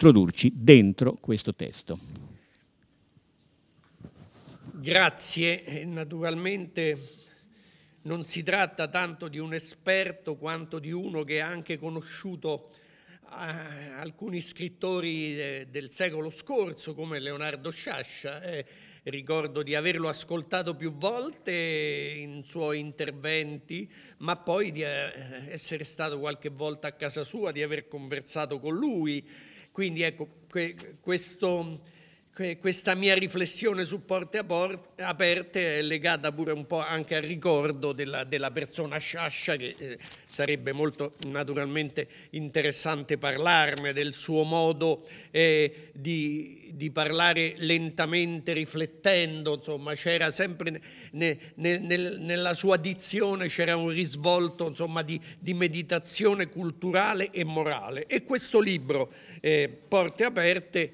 introdurci dentro questo testo. Grazie, eh, naturalmente non si tratta tanto di un esperto quanto di uno che ha anche conosciuto eh, alcuni scrittori eh, del secolo scorso come Leonardo Sciascia. ricordo di averlo ascoltato più volte in suoi interventi, ma poi di essere stato qualche volta a casa sua, di aver conversato con lui quindi ecco, questo, questa mia riflessione su porte aperte è legata pure un po' anche al ricordo della, della persona Sciascia, che eh, sarebbe molto naturalmente interessante parlarne, del suo modo eh, di, di, parlare lentamente, riflettendo, insomma c'era sempre ne, ne, nel, nella sua dizione c'era un risvolto insomma, di, di, meditazione culturale e morale. E questo libro, eh, Porte aperte,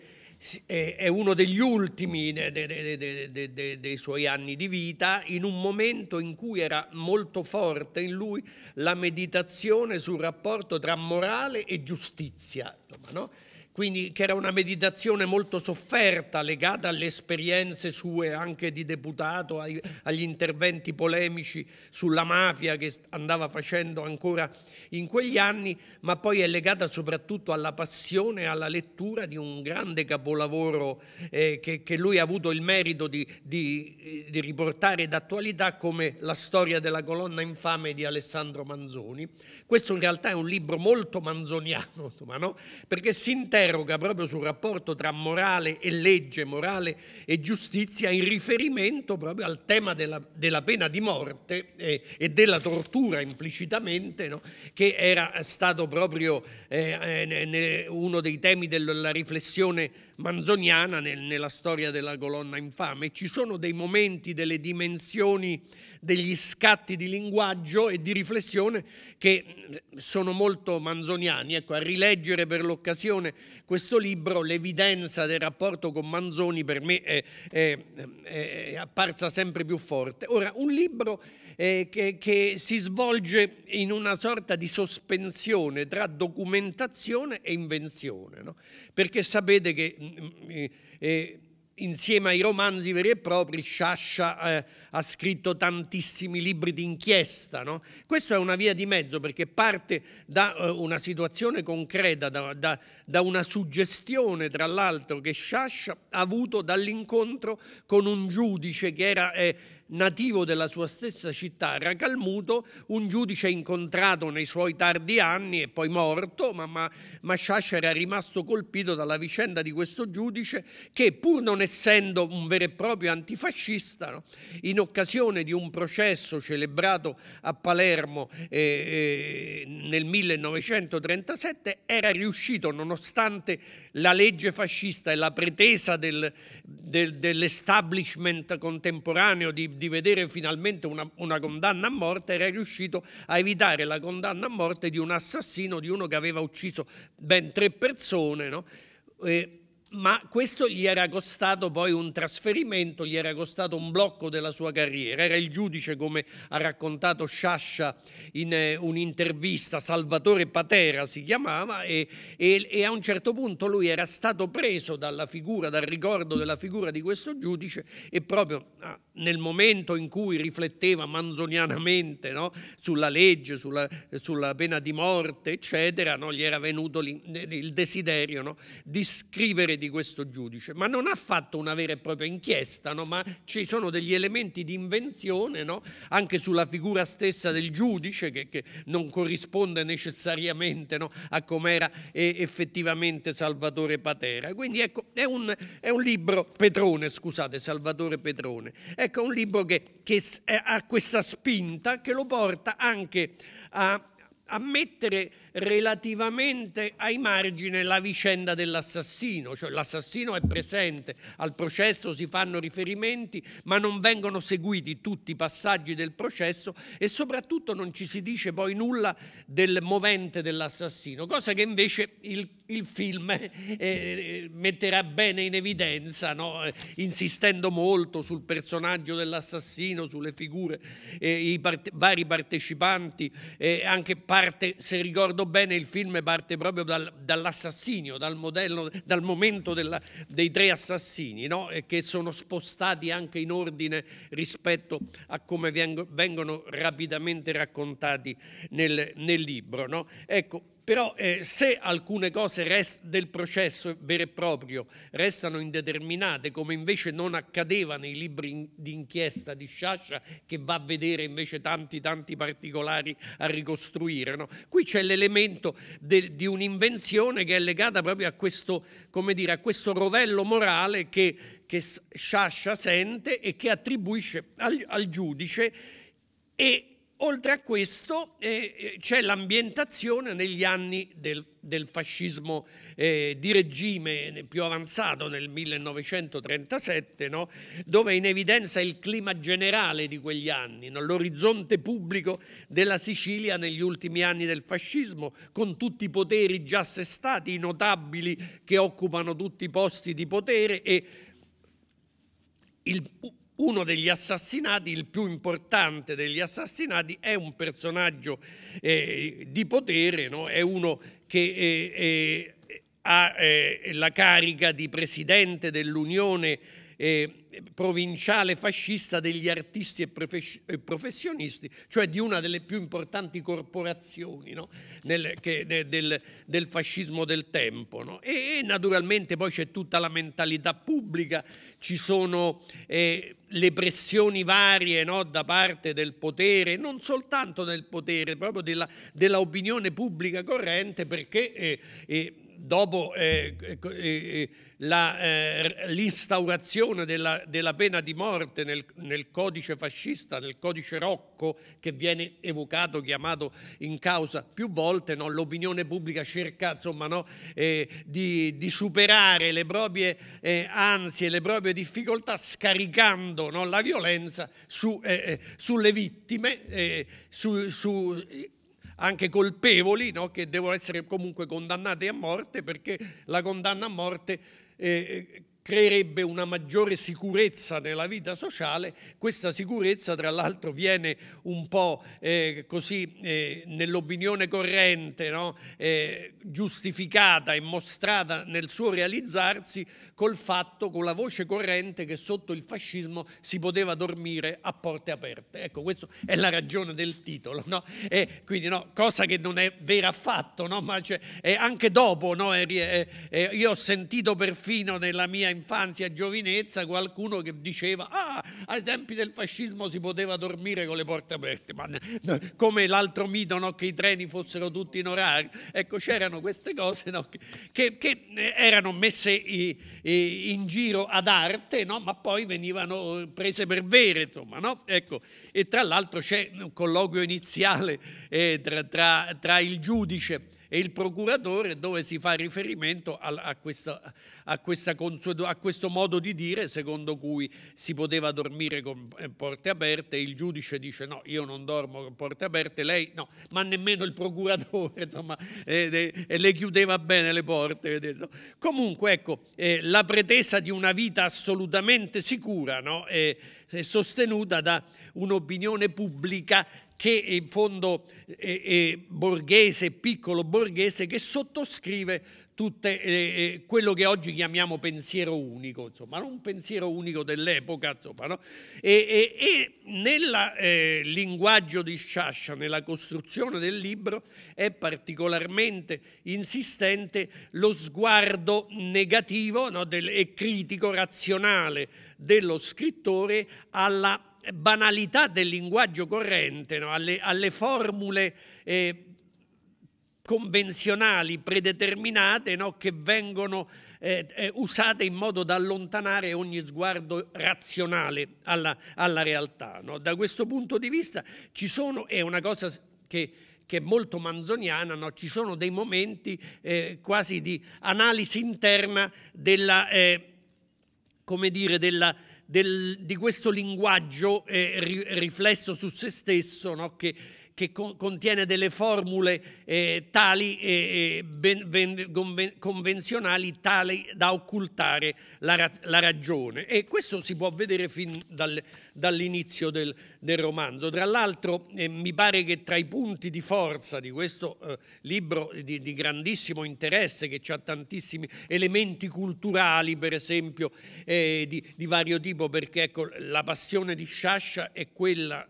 è uno degli ultimi de, de, de, dei suoi anni di vita, in un momento in cui era molto forte in lui la meditazione sul rapporto tra morale e giustizia. No? quindi che era una meditazione molto sofferta legata alle esperienze sue anche di deputato, agli interventi polemici sulla mafia che andava facendo ancora in quegli anni, ma poi è legata soprattutto alla passione e alla lettura di un grande capolavoro eh, che, che, lui ha avuto il merito di, di, eh, di riportare d'attualità come la storia della colonna infame di Alessandro Manzoni. Questo in realtà è un libro molto manzoniano, insomma, no? perché si intende interroga proprio sul rapporto tra morale e legge, morale e giustizia in riferimento proprio al tema della, della pena di morte eh, e della tortura implicitamente, no? che era stato proprio eh, eh ne, uno dei temi della riflessione manzoniana nel, nella storia della colonna infame. Ci sono dei momenti, delle dimensioni degli scatti di linguaggio e di riflessione che eh, sono molto manzoniani. Ecco, a rileggere per l'occasione questo libro, l'evidenza del rapporto con Manzoni per me è, è, è apparsa sempre più forte. Ora, un libro eh, che, che si svolge in una sorta di sospensione tra documentazione e invenzione, no? perché sapete che... Mm, mm, eh, insieme ai romanzi veri e propri, Sciascia eh, ha scritto tantissimi libri d'inchiesta. No? Questa è una via di mezzo perché parte da eh, una situazione concreta, da, da, da una suggestione, tra l'altro, che Sciascia ha avuto dall'incontro con un giudice che era... Eh, nativo della sua stessa città, era calmuto, un giudice incontrato nei suoi tardi anni e poi morto, ma, ma, ma era rimasto colpito dalla vicenda di questo giudice che, pur non essendo un vero e proprio antifascista, no, in occasione di un processo celebrato a Palermo eh, eh, nel 1937, era riuscito, nonostante la legge fascista e la pretesa del, del, dell'establishment contemporaneo di, di di vedere finalmente una, una condanna a morte, era riuscito a evitare la condanna a morte di un assassino, di uno che aveva ucciso ben tre persone. No? E, eh, ma questo gli era costato poi un trasferimento, gli era costato un blocco della sua carriera. Era il giudice, come ha raccontato Sciascia in eh, un'intervista, Salvatore Patera si chiamava, e, e, e, a un certo punto lui era stato preso dalla figura, dal ricordo della figura di questo giudice e proprio ah, nel momento in cui rifletteva manzonianamente no, sulla legge, sulla, sulla, pena di morte, eccetera, no, gli era venuto il desiderio no, di scrivere di questo giudice. Ma non ha fatto una vera e propria inchiesta, ma ci sono degli elementi di invenzione anche sulla figura stessa del giudice che, che non corrisponde necessariamente a com'era effettivamente Salvatore Patera. Quindi ecco, è un, è un libro Petrone, scusate, Salvatore Petrone. È Ecco, un libro che, che eh, ha questa spinta, che lo porta anche a, a mettere relativamente ai margini la vicenda dell'assassino, cioè l'assassino è presente, al processo si fanno riferimenti, ma non vengono seguiti tutti i passaggi del processo e soprattutto non ci si dice poi nulla del movente dell'assassino, cosa che invece il, il film eh, eh metterà bene in evidenza, no? insistendo molto sul personaggio dell'assassino, sulle figure, eh, i parte, vari partecipanti, eh, anche parte, se ricordo ricordo bene, il film parte proprio dal, dall'assassinio, dal, modello, dal momento della, dei tre assassini, no? che sono spostati anche in ordine rispetto a come vengono rapidamente raccontati nel, nel libro. No? Ecco, però eh, se alcune cose rest- del processo vero e proprio restano indeterminate, come invece non accadeva nei libri in- di inchiesta di Sciascia, che va a vedere invece tanti tanti particolari a ricostruire, no? qui c'è l'elemento de- di un'invenzione che è legata proprio a questo, dire, a questo rovello morale che, che Sciascia sente e che attribuisce al, al giudice e Oltre a questo eh, eh, c'è l'ambientazione negli anni del, del fascismo eh, di regime più avanzato nel 1937, no? dove è in evidenza il clima generale di quegli anni, no? l'orizzonte pubblico della Sicilia negli ultimi anni del fascismo, con tutti i poteri già assestati, i notabili che occupano tutti i posti di potere e il uno degli assassinati, il più importante degli assassinati, è un personaggio eh, di potere, no? è uno che eh, eh, ha eh, la carica di presidente dell'Unione eh, provinciale fascista degli artisti e professionisti, cioè di una delle più importanti corporazioni no? Nel, che, del, del, fascismo del tempo. No? E, e, naturalmente poi c'è tutta la mentalità pubblica, ci sono eh, le pressioni varie no? da parte del potere, non soltanto del potere, proprio della, dell'opinione pubblica corrente, perché... Eh, eh, dopo eh, ecco, eh, eh, la, eh, l'instaurazione della, della, pena di morte nel, nel, codice fascista, nel codice Rocco, che viene evocato, chiamato in causa più volte, no? l'opinione pubblica cerca insomma, no? Eh, di, di, superare le proprie ansie, le proprie difficoltà, scaricando no? la violenza su, sulle vittime, su, su, anche colpevoli, no? che devono essere comunque condannati a morte perché la condanna a morte eh, eh creerebbe una maggiore sicurezza nella vita sociale, questa sicurezza tra l'altro viene un po' eh, così eh, nell'opinione corrente no? eh, giustificata e mostrata nel suo realizzarsi col fatto, con la voce corrente che sotto il fascismo si poteva dormire a porte aperte. Ecco, questa è la ragione del titolo, no? Eh, quindi, no, cosa che non è vera affatto, ma cioè, eh, anche dopo, eh, io ho sentito perfino nella mia infanzia e giovinezza qualcuno che diceva ah, ai tempi del fascismo si poteva dormire con le porte aperte, ma come l'altro mito no, che i treni fossero tutti in orario. Ecco, c'erano queste cose no, che, che, eh, erano messe in giro ad arte, no, ma poi venivano prese per vere, insomma. Ecco, e tra l'altro c'è un colloquio iniziale eh, tra, tra, tra il giudice e il procuratore dove si fa riferimento a, a, questa, a, questa consuetu- a, questo modo di dire secondo cui si poteva dormire con eh, porte aperte, il giudice dice no, io non dormo con porte aperte, lei no, ma nemmeno il procuratore, insomma, eh, eh, le chiudeva bene le porte. Vedete? Comunque, ecco, eh, la pretesa di una vita assolutamente sicura no? è, è sostenuta da un'opinione pubblica che in fondo è, eh, borghese, piccolo borghese, che sottoscrive tutto eh, eh, quello che oggi chiamiamo pensiero unico, insomma, non un pensiero unico dell'epoca, no? e, e, e, nel eh, linguaggio di Sciascia, nella costruzione del libro, è particolarmente insistente lo sguardo negativo no, del, e critico razionale dello scrittore alla banalità del linguaggio corrente, no? alle, alle, formule eh, convenzionali predeterminate no? che vengono eh, eh, usate in modo da allontanare ogni sguardo razionale alla, alla realtà. No? Da questo punto di vista ci sono, è una cosa che, che è molto manzoniana, no? ci sono dei momenti eh, quasi di analisi interna della, eh, come dire, della del, di questo linguaggio eh, riflesso su se stesso no? che che co- contiene delle formule eh, tali eh, eh, ben, ben, conven- convenzionali tali da occultare la, ra- la, ragione. E questo si può vedere fin dal, dall'inizio del, del, romanzo. Tra l'altro eh, mi pare che tra i punti di forza di questo eh, libro di, di, grandissimo interesse, che ha tantissimi elementi culturali, per esempio, eh, di, di vario tipo, perché ecco, la passione di Sciascia è quella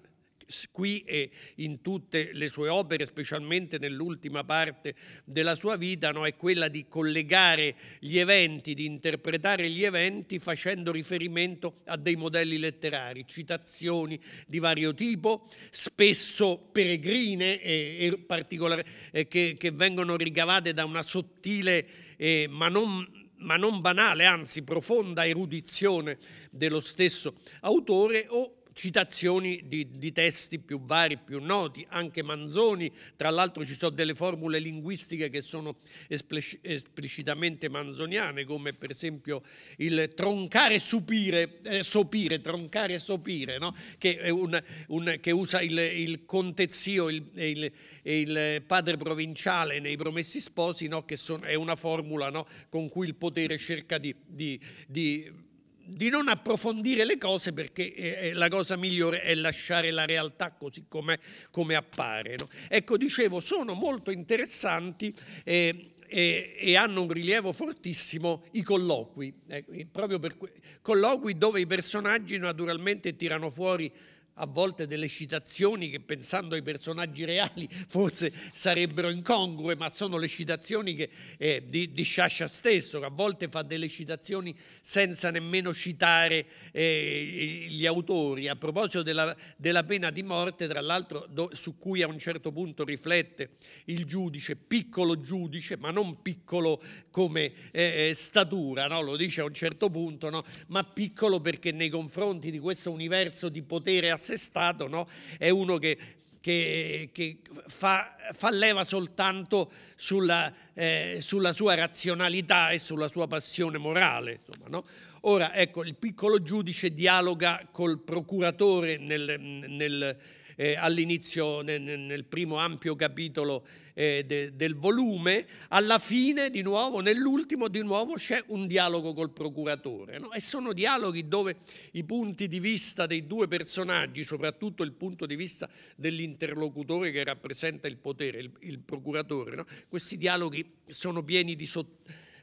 qui e in tutte le sue opere, specialmente nell'ultima parte della sua vita, no? è quella di collegare gli eventi, di interpretare gli eventi facendo riferimento a dei modelli letterari, citazioni di vario tipo, spesso peregrine e, e particolari, eh, che, che, vengono ricavate da una sottile eh, ma non ma non banale, anzi profonda erudizione dello stesso autore o citazioni di, di, testi più vari, più noti, anche Manzoni, tra l'altro ci sono delle formule linguistiche che sono esplicitamente manzoniane, come per esempio il troncare supire, eh, sopire, troncare sopire, no? che, un, un, che, usa il, il contezio e il, il, il, padre provinciale nei promessi sposi, no? che sono, è una formula no? con cui il potere cerca di, di, di di non approfondire le cose perché eh, eh, la cosa migliore è lasciare la realtà così come, come appare. No? Ecco, dicevo, sono molto interessanti. Eh, e, eh, e, hanno un rilievo fortissimo i colloqui, eh, proprio per que- colloqui dove i personaggi naturalmente tirano fuori a volte delle citazioni che pensando ai personaggi reali forse sarebbero incongrue, ma sono le citazioni che, eh, di, di Sciascia stesso, che a volte fa delle citazioni senza nemmeno citare eh, gli autori. A proposito della, della pena di morte, tra l'altro do, su cui a un certo punto riflette il giudice, piccolo giudice, ma non piccolo come eh, eh statura, no? lo dice a un certo punto, no? ma piccolo perché nei confronti di questo universo di potere assoluto, assestato, no? è uno che, che, che fa, fa, leva soltanto sulla, eh, sulla, sua razionalità e sulla sua passione morale. Insomma, no? Ora, ecco, il piccolo giudice dialoga col procuratore nel, nel eh, all'inizio, nel, nel, primo ampio capitolo eh, de, del volume, alla fine di nuovo, nell'ultimo di nuovo c'è un dialogo col procuratore no? e sono dialoghi dove i punti di vista dei due personaggi, soprattutto il punto di vista dell'interlocutore che rappresenta il potere, il, il procuratore, no? questi dialoghi sono pieni di, so,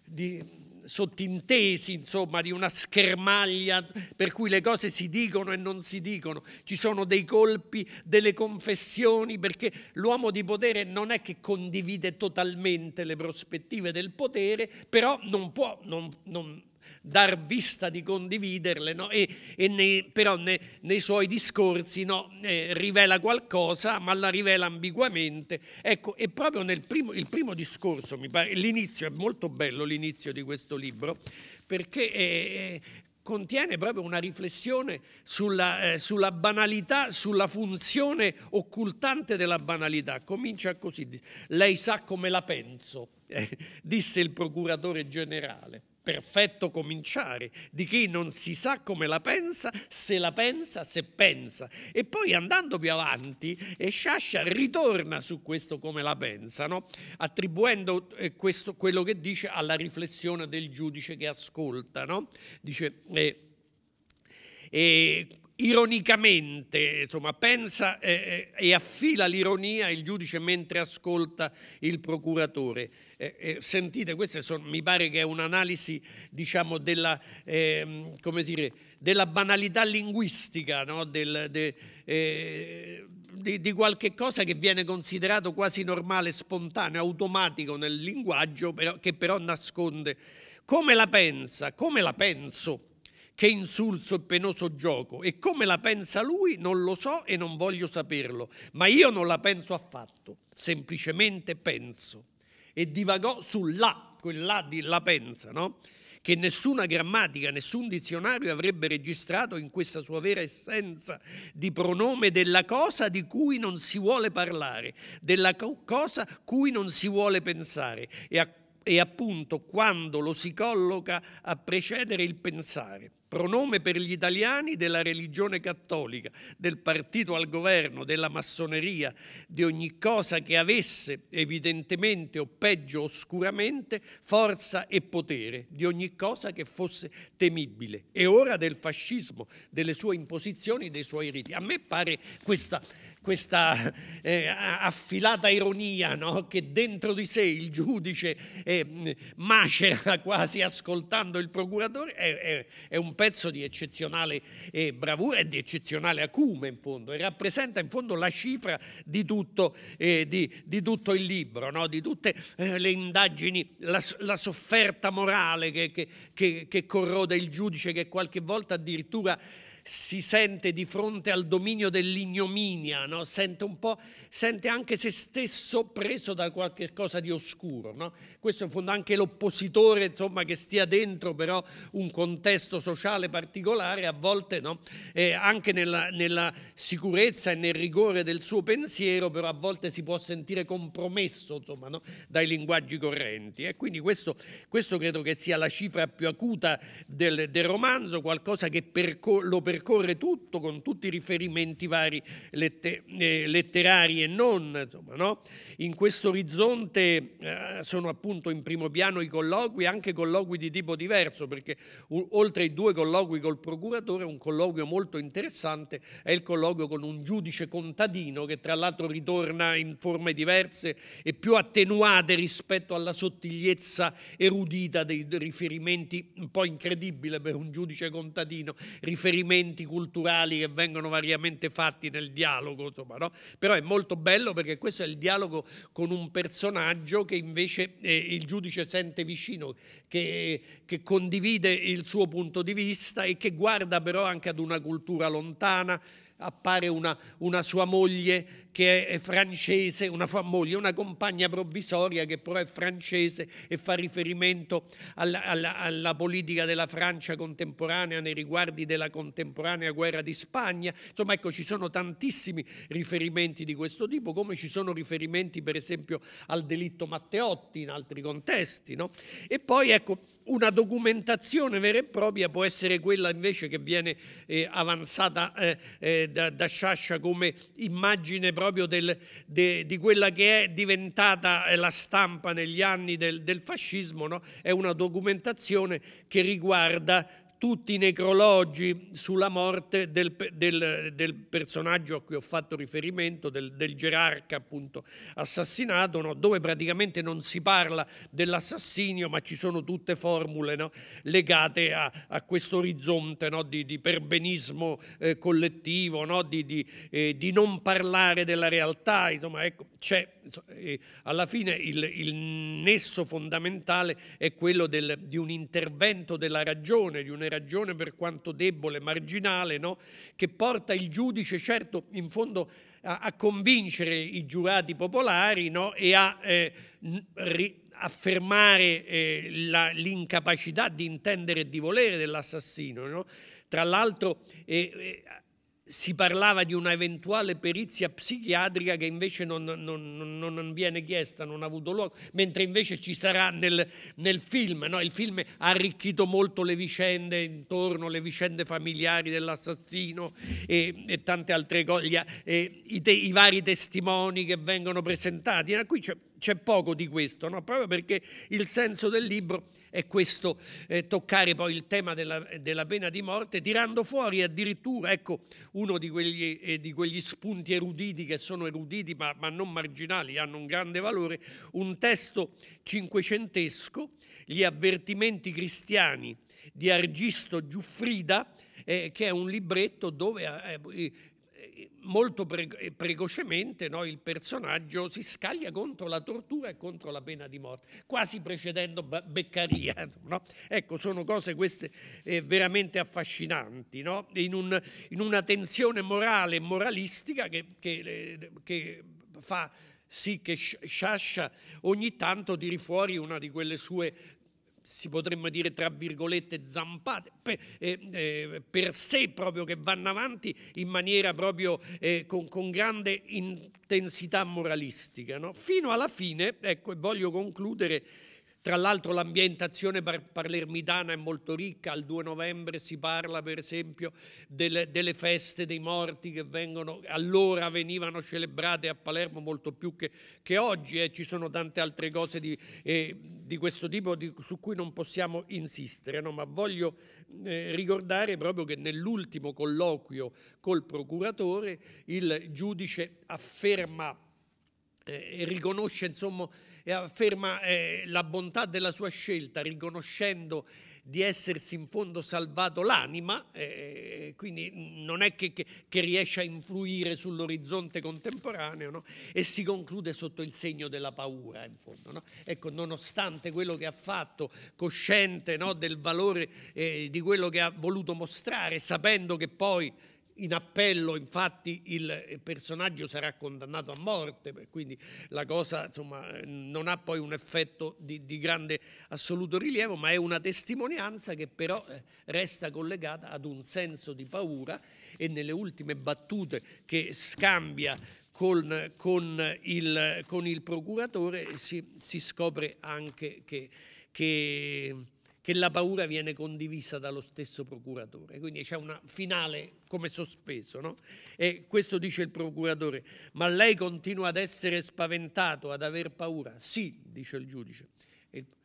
di sottintesi, insomma, di una schermaglia per cui le cose si dicono e non si dicono, ci sono dei colpi, delle confessioni, perché l'uomo di potere non è che condivide totalmente le prospettive del potere, però non può, non, non, dar vista di condividerle, no? e, e nei, però ne, nei suoi discorsi no? eh, rivela qualcosa, ma la rivela ambiguamente. Ecco, e proprio nel primo, primo discorso, mi pare, l'inizio è molto bello l'inizio di questo libro, perché eh, eh, contiene proprio una riflessione sulla, eh, sulla, banalità, sulla funzione occultante della banalità. Comincia così, lei sa come la penso, disse il procuratore generale perfetto cominciare di chi non si sa come la pensa, se la pensa, se pensa. E poi andando più avanti, eh, Sciascia ritorna su questo come la pensano, attribuendo eh, questo, quello che dice alla riflessione del giudice che ascolta. No? Dice, eh, eh, ironicamente, insomma, pensa eh, eh, e affila l'ironia il giudice mentre ascolta il procuratore eh, eh, sentite, questa mi pare che è un'analisi diciamo, della, eh, della, banalità linguistica, no? Del, de, eh, di, di, qualche cosa che viene considerato quasi normale, spontaneo, automatico nel linguaggio, però, che però nasconde come la pensa, come la penso che insulso e penoso gioco e come la pensa lui non lo so e non voglio saperlo, ma io non la penso affatto, semplicemente penso e divagò sull'A, quell'A di La Pensa, no? che nessuna grammatica, nessun dizionario avrebbe registrato in questa sua vera essenza di pronome della cosa di cui non si vuole parlare, della cosa cui non si vuole pensare e, a, e appunto quando lo si colloca a precedere il pensare pronome per gli italiani della religione cattolica, del partito al governo, della massoneria, di ogni cosa che avesse evidentemente o peggio oscuramente forza e potere, di ogni cosa che fosse temibile. E ora del fascismo, delle sue imposizioni, dei suoi riti. A me pare questa questa eh, affilata ironia no? che dentro di sé il giudice eh, mm, macera quasi ascoltando il procuratore, è, è, è un pezzo di eccezionale eh, bravura e di eccezionale acume in fondo e rappresenta in fondo la cifra di tutto, eh, di, di tutto il libro, no? di tutte eh, le indagini, la, la sofferta morale che, che, che, che corrode il giudice che qualche volta addirittura si sente di fronte al dominio dell'ignominia, no? sente un po', sente anche se stesso preso da qualche cosa di oscuro. No? Questo in fondo anche l'oppositore, insomma, che stia dentro però un contesto sociale particolare, a volte no? eh, anche nella, nella sicurezza e nel rigore del suo pensiero, però a volte si può sentire compromesso insomma, no? dai linguaggi correnti. E quindi questo, questo, credo che sia la cifra più acuta del, del romanzo, qualcosa che lo percorre ripercorre tutto con tutti i riferimenti vari lette, eh, letterari e non. Insomma, no? In questo orizzonte eh, sono appunto in primo piano i colloqui, anche colloqui di tipo diverso, perché u- oltre ai due colloqui col procuratore, un colloquio molto interessante è il colloquio con un giudice contadino che tra l'altro ritorna in forme diverse e più attenuate rispetto alla sottigliezza erudita dei riferimenti, un po' incredibile per un giudice contadino, riferimenti commenti culturali che vengono variamente fatti nel dialogo, insomma, no? però è molto bello perché questo è il dialogo con un personaggio che invece eh, il giudice sente vicino, che, che condivide il suo punto di vista e che guarda però anche ad una cultura lontana appare una, una, sua moglie che è francese, una moglie, una compagna provvisoria che però è francese e fa riferimento alla, alla, alla politica della Francia contemporanea nei riguardi della contemporanea guerra di Spagna. Insomma, ecco, ci sono tantissimi riferimenti di questo tipo, come ci sono riferimenti per esempio al delitto Matteotti in altri contesti. No? E poi, ecco, una documentazione vera e propria può essere quella invece che viene eh, avanzata eh, eh, da, da Sciascia come immagine proprio del, de, di quella che è diventata eh, la stampa negli anni del, del fascismo, no? è una documentazione che riguarda tutti i necrologi sulla morte del, del, del, personaggio a cui ho fatto riferimento, del, del gerarca appunto assassinato, no? dove praticamente non si parla dell'assassinio ma ci sono tutte formule no? legate a, a questo orizzonte no? di, di, perbenismo eh, collettivo, di, di, eh, di, non parlare della realtà, insomma ecco, c'è, eh, alla fine il, il, nesso fondamentale è quello di un intervento della ragione, di un'erogazione ragione per quanto debole, marginale, no? che porta il giudice certo in fondo a, a convincere i giurati popolari no? e a eh, ri, affermare eh, la, l'incapacità di intendere e di volere dell'assassino. No? Tra l'altro eh, eh si parlava di una eventuale perizia psichiatrica che invece non, non, non, viene chiesta, non ha avuto luogo, mentre invece ci sarà nel, nel film. No? Il film ha arricchito molto le vicende intorno, le vicende familiari dell'assassino e, e tante altre cose, i, te, i vari testimoni che vengono presentati. Qui c'è cioè, c'è poco di questo, no? proprio perché il senso del libro è questo, eh, toccare poi il tema della, della, pena di morte, tirando fuori addirittura ecco, uno di quegli, eh, di quegli, spunti eruditi che sono eruditi ma, ma, non marginali, hanno un grande valore, un testo cinquecentesco, Gli avvertimenti cristiani di Argisto Giuffrida, eh, che è un libretto dove eh, eh, molto eh, precocemente no, il personaggio si scaglia contro la tortura e contro la pena di morte, quasi precedendo Beccaria. No? Ecco, sono cose queste eh, veramente affascinanti, no? in, un, in, una tensione morale e moralistica che, che, eh, che fa sì che Sciascia ogni tanto tiri fuori una di quelle sue si potremmo dire tra virgolette zampate per, eh, eh, per, sé proprio che vanno avanti in maniera proprio eh, con, con, grande intensità moralistica no? fino alla fine ecco e voglio concludere tra l'altro l'ambientazione palermitana è molto ricca, al 2 novembre si parla per esempio delle, delle, feste dei morti che vengono, allora venivano celebrate a Palermo molto più che, che oggi e eh. ci sono tante altre cose di, eh, di questo tipo di, su cui non possiamo insistere, no? ma voglio eh, ricordare proprio che nell'ultimo colloquio col procuratore il giudice afferma eh, e riconosce insomma e afferma eh, la bontà della sua scelta riconoscendo di essersi in fondo salvato l'anima, eh, eh, quindi non è che, che, che, riesce a influire sull'orizzonte contemporaneo no? e si conclude sotto il segno della paura in fondo. No? Ecco, nonostante quello che ha fatto, cosciente no, del valore eh, di quello che ha voluto mostrare, sapendo che poi in appello infatti il personaggio sarà condannato a morte, quindi la cosa insomma, non ha poi un effetto di, di, grande assoluto rilievo, ma è una testimonianza che però eh, resta collegata ad un senso di paura e nelle ultime battute che scambia con, con, il, con il, procuratore si, si scopre anche che, che che la paura viene condivisa dallo stesso procuratore. Quindi c'è una finale come sospeso, no? E questo dice il procuratore, ma lei continua ad essere spaventato, ad aver paura? Sì, dice il giudice.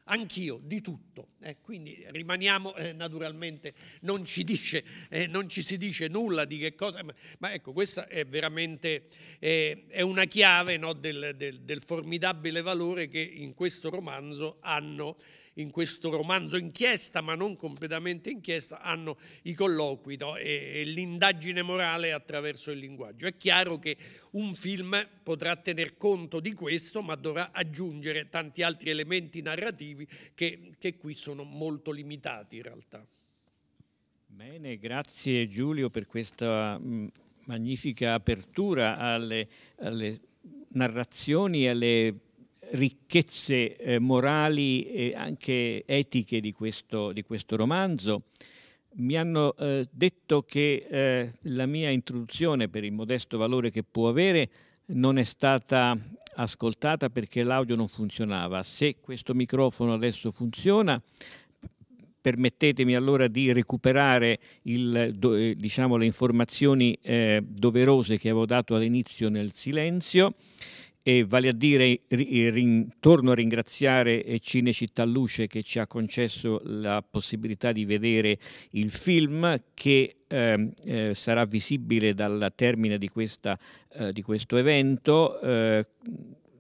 Anch'io, di tutto. Eh, quindi rimaniamo, eh, naturalmente, non ci, dice, eh, non ci, si dice nulla di che cosa, ma, ma ecco, questa è veramente è una chiave no, del, del, del formidabile valore che in questo romanzo hanno in questo romanzo inchiesta, ma non completamente inchiesta, hanno i colloqui no? e, e l'indagine morale attraverso il linguaggio. È chiaro che un film potrà tener conto di questo, ma dovrà aggiungere tanti altri elementi narrativi che, che qui sono molto limitati in realtà. Bene, grazie Giulio per questa mm, magnifica apertura alle, alle narrazioni e alle ricchezze eh, morali e anche etiche di questo, di questo romanzo. Mi hanno eh, detto che eh, la mia introduzione, per il modesto valore che può avere, non è stata ascoltata perché l'audio non funzionava. Se questo microfono adesso funziona, permettetemi allora di recuperare il, eh, diciamo, le informazioni eh, doverose che avevo dato all'inizio nel silenzio e vale a dire eh, torno a ringraziare eh, Cinecittà Luce che ci ha concesso la possibilità di vedere il film che ehm, eh, sarà visibile dal termine di, questa, eh, di questo evento eh,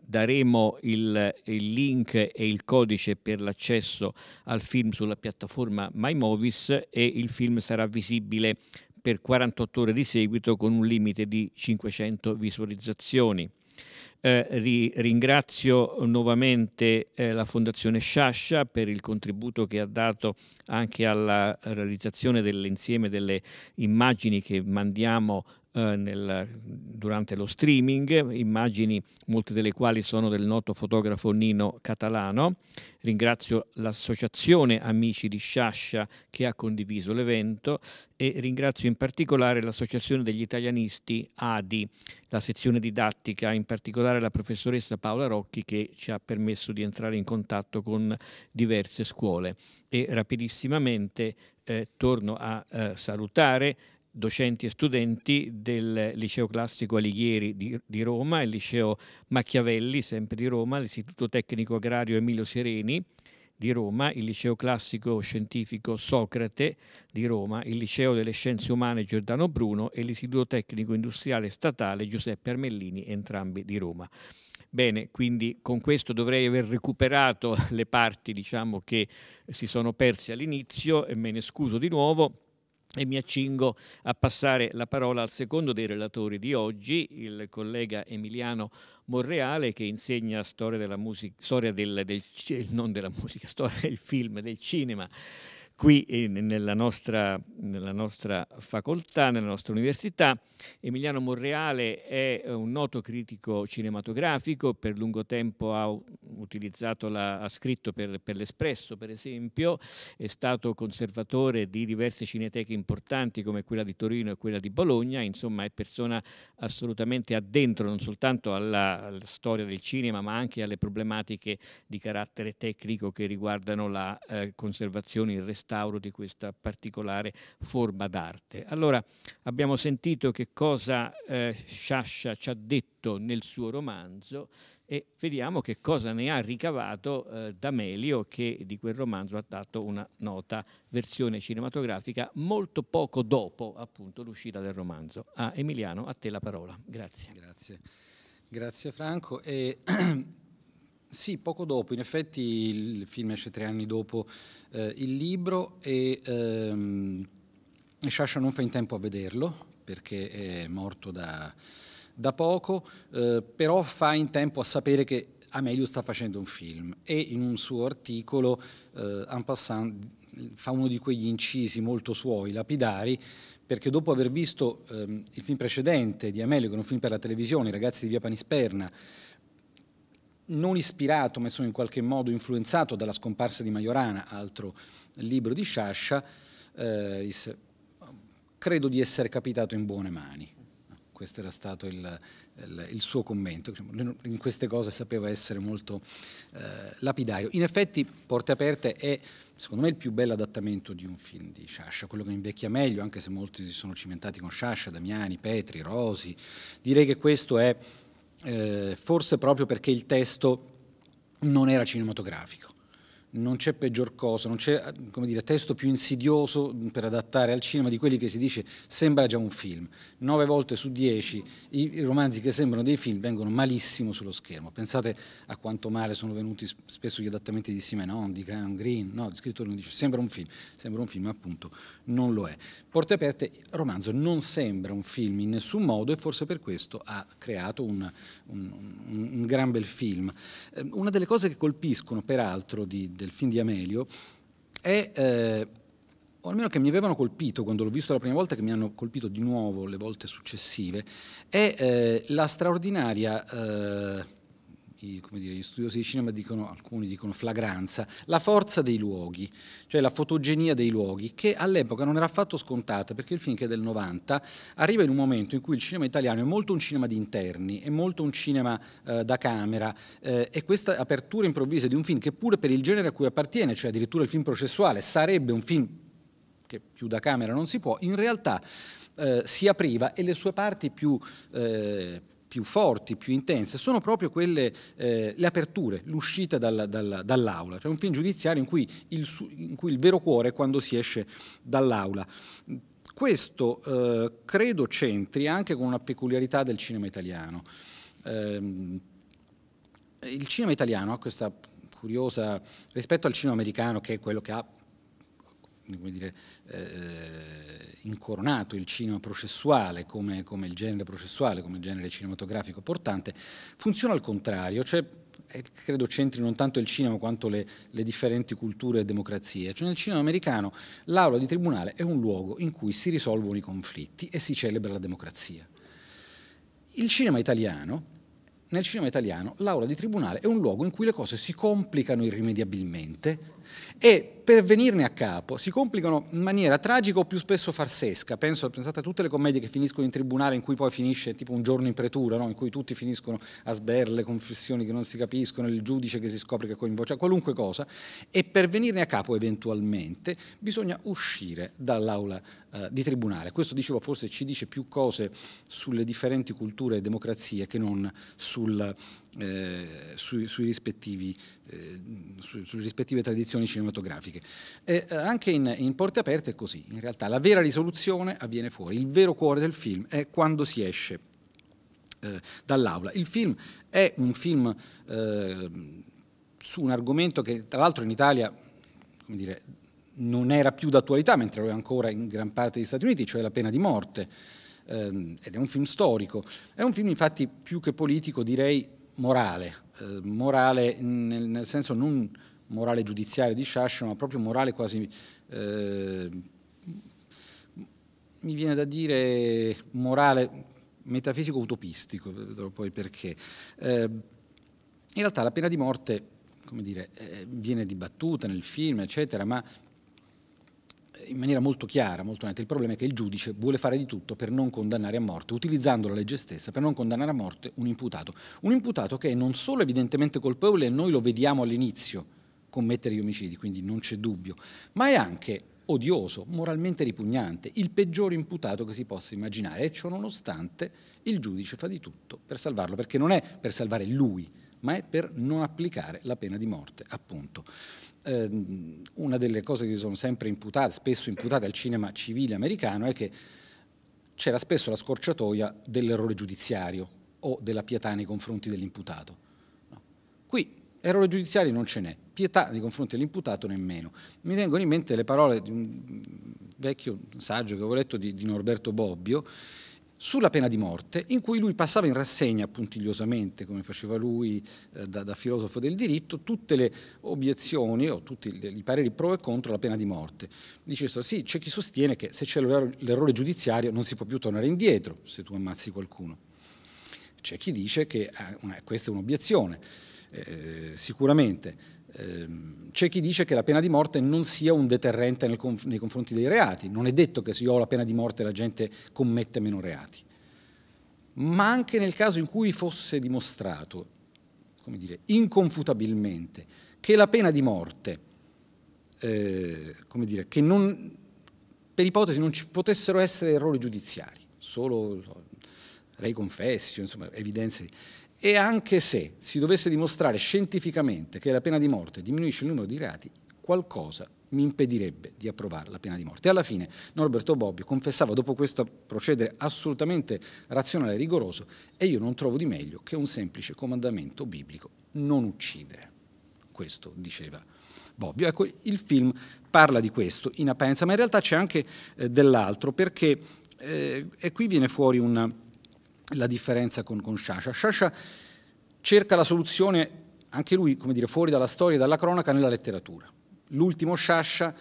daremo il, il, link e il codice per l'accesso al film sulla piattaforma MyMovies e il film sarà visibile per 48 ore di seguito con un limite di 500 visualizzazioni. Eh, ri ringrazio nuovamente eh, la Fondazione Sciascia per il contributo che ha dato anche alla realizzazione dell'insieme delle immagini che mandiamo eh, nel, durante lo streaming, immagini molte delle quali sono del noto fotografo Nino Catalano. Ringrazio l'associazione Amici di Sciascia che ha condiviso l'evento e ringrazio in particolare l'associazione degli italianisti ADI, la sezione didattica, in particolare la professoressa Paola Rocchi che ci ha permesso di entrare in contatto con diverse scuole. E rapidissimamente eh, torno a eh, salutare docenti e studenti del liceo classico Alighieri di, di, Roma, il liceo Machiavelli, sempre di Roma, l'istituto tecnico agrario Emilio Sereni di Roma, il liceo classico scientifico Socrate di Roma, il liceo delle scienze umane Giordano Bruno e l'istituto tecnico industriale statale Giuseppe Armellini, entrambi di Roma. Bene, quindi con questo dovrei aver recuperato le parti diciamo, che si sono perse all'inizio e me ne scuso di nuovo e mi accingo a passare la parola al secondo dei relatori di oggi, il collega Emiliano Monreale, che insegna storia della musica, storia del, del, non della musica, storia del film, del cinema qui nella, nostra, nella, nostra, facoltà, nella nostra università. Emiliano Monreale è eh, un noto critico cinematografico, per lungo tempo ha, la, ha scritto per, per l'Espresso, per esempio, è stato conservatore di diverse cineteche importanti come quella di Torino e quella di Bologna, insomma è persona assolutamente addentro non soltanto alla, alla storia del cinema ma anche alle problematiche di carattere tecnico che riguardano la eh, conservazione, il restauro restauro di questa particolare forma d'arte. Allora abbiamo sentito che cosa eh, Sciascia ci ha detto nel suo romanzo e vediamo che cosa ne ha ricavato eh, D'Amelio che di quel romanzo ha dato una nota versione cinematografica molto poco dopo appunto l'uscita del romanzo. A ah, Emiliano, a te la parola. Grazie. Grazie. Grazie Franco. E Sì, poco dopo, in effetti il film esce tre anni dopo eh, il libro e ehm, Sasha non fa in tempo a vederlo perché è morto da, da poco, eh, però fa in tempo a sapere che Amelio sta facendo un film e in un suo articolo, eh, en passant, fa uno di quegli incisi molto suoi, lapidari, perché dopo aver visto ehm, il film precedente di Amelio, che era un film per la televisione, I ragazzi di Via Panisperna, non ispirato, ma insomma in qualche modo influenzato dalla scomparsa di Majorana, altro libro di Sciascia, eh, credo di essere capitato in buone mani. Questo era stato il, il, il suo commento. In queste cose sapeva essere molto eh, lapidario. In effetti, Porte Aperte è, secondo me, il più bel adattamento di un film di Sciascia, quello che invecchia meglio, anche se molti si sono cimentati con Sciascia, Damiani, Petri, Rosi. Direi che questo è eh, forse proprio perché il testo non era cinematografico non c'è peggior cosa, non c'è come dire, testo più insidioso per adattare al cinema di quelli che si dice sembra già un film. Nove volte su dieci i romanzi che sembrano dei film vengono malissimo sullo schermo. Pensate a quanto male sono venuti spesso gli adattamenti di Simenon, di Graham Greene, no, di scrittore non dice sembra un film, sembra un film, appunto non lo è. Porte aperte, il romanzo non sembra un film in nessun modo e forse per questo ha creato un, un, un, un gran bel film. Ehm, una delle cose che colpiscono peraltro di del film di Amelio è, eh, o almeno che mi avevano colpito quando l'ho visto la prima volta, e che mi hanno colpito di nuovo le volte successive, è eh, la straordinaria eh, i, dire, gli studiosi di cinema dicono, alcuni dicono flagranza, la forza dei luoghi, cioè la fotogenia dei luoghi, che all'epoca non era affatto scontata, perché il film che è del 90 arriva in un momento in cui il cinema italiano è molto un cinema di interni, è molto un cinema eh, da camera, eh, e questa apertura improvvisa di un film che pure per il genere a cui appartiene, cioè addirittura il film processuale, sarebbe un film che più da camera non si può, in realtà eh, si apriva e le sue parti più eh, più forti, più intense, sono proprio quelle, eh, le aperture, l'uscita dal, dal, dall'aula, cioè un film giudiziario in cui, il, in cui il vero cuore è quando si esce dall'aula. Questo eh, credo c'entri anche con una peculiarità del cinema italiano. Eh, il cinema italiano ha questa curiosa, rispetto al cinema americano che è quello che ha come dire, eh, incoronato il cinema processuale come, come il genere processuale, come il genere cinematografico portante, funziona al contrario, cioè eh, credo c'entri non tanto il cinema quanto le, le, differenti culture e democrazie. Cioè nel cinema americano l'aula di tribunale è un luogo in cui si risolvono i conflitti e si celebra la democrazia. Cinema italiano, nel cinema italiano l'aula di tribunale è un luogo in cui le cose si complicano irrimediabilmente e per venirne a capo si complicano in maniera tragica o più spesso farsesca. Penso, pensate a tutte le commedie che finiscono in tribunale in cui poi finisce tipo un giorno in pretura, no? in cui tutti finiscono a sberle, confessioni che non si capiscono, il giudice che si scopre che è coinvolto, cioè qualunque cosa. E per venirne a capo eventualmente bisogna uscire dall'aula eh, di tribunale. Questo dicevo forse ci dice più cose sulle differenti culture e democrazie che non sul eh, sui, rispettivi, eh, su, sulle rispettive tradizioni cinematografiche. E, eh, anche in, in, Porte Aperte è così, in realtà la vera risoluzione avviene fuori, il vero cuore del film è quando si esce eh, dall'aula. Il film è un film eh, su un argomento che tra l'altro in Italia come dire, non era più d'attualità, mentre lo è ancora in gran parte degli Stati Uniti, cioè la pena di morte. Ehm, ed è un film storico. È un film infatti più che politico, direi morale, eh, morale nel, nel, senso non morale giudiziario di Sciascio, ma proprio morale quasi, eh, mi viene da dire morale metafisico utopistico, vedrò poi perché. Eh, in realtà la pena di morte, come dire, eh, viene dibattuta nel film, eccetera, ma in maniera molto chiara, molto netta, il problema è che il giudice vuole fare di tutto per non condannare a morte, utilizzando la legge stessa per non condannare a morte un imputato. Un imputato che è non solo evidentemente colpevole, e noi lo vediamo all'inizio commettere gli omicidi, quindi non c'è dubbio, ma è anche odioso, moralmente ripugnante, il peggior imputato che si possa immaginare e ciò nonostante il giudice fa di tutto per salvarlo, perché non è per salvare lui, ma è per non applicare la pena di morte, appunto ehm, una delle cose che sono sempre imputate, spesso imputate al cinema civile americano è che c'era spesso la scorciatoia dell'errore giudiziario o della pietà nei confronti dell'imputato. No. Qui errore giudiziario non ce n'è, pietà nei confronti dell'imputato nemmeno. Mi vengono in mente le parole di un vecchio saggio che avevo letto di, di Norberto Bobbio, sulla pena di morte, in cui lui passava in rassegna puntigliosamente, come faceva lui eh, da, da, filosofo del diritto, tutte le obiezioni o tutti i pareri pro e contro la pena di morte. Dice sì, c'è chi sostiene che se c'è l'errore giudiziario non si può più tornare indietro se tu ammazzi qualcuno. C'è chi dice che eh, questa è un'obiezione, eh, sicuramente. Ehm, c'è chi dice che la pena di morte non sia un deterrente conf nei confronti dei reati, non è detto che se io ho la pena di morte la gente commette meno reati, ma anche nel caso in cui fosse dimostrato, come dire, inconfutabilmente, che la pena di morte, eh, come dire, che non, per ipotesi non ci potessero essere errori giudiziari, solo so, lei insomma, evidenze e anche se si dovesse dimostrare scientificamente che la pena di morte diminuisce il numero di reati, qualcosa mi impedirebbe di approvare la pena di morte. E alla fine Norberto Bobbio confessava dopo questo procedere assolutamente razionale e rigoroso e io non trovo di meglio che un semplice comandamento biblico, non uccidere. Questo diceva Bobbio. Ecco, il film parla di questo in apparenza, ma in realtà c'è anche eh, dell'altro perché, eh, e qui viene fuori un la differenza con, con Sciascia. Sciascia cerca la soluzione, anche lui, come dire, fuori dalla storia e dalla cronaca, nella letteratura. L'ultimo Sciascia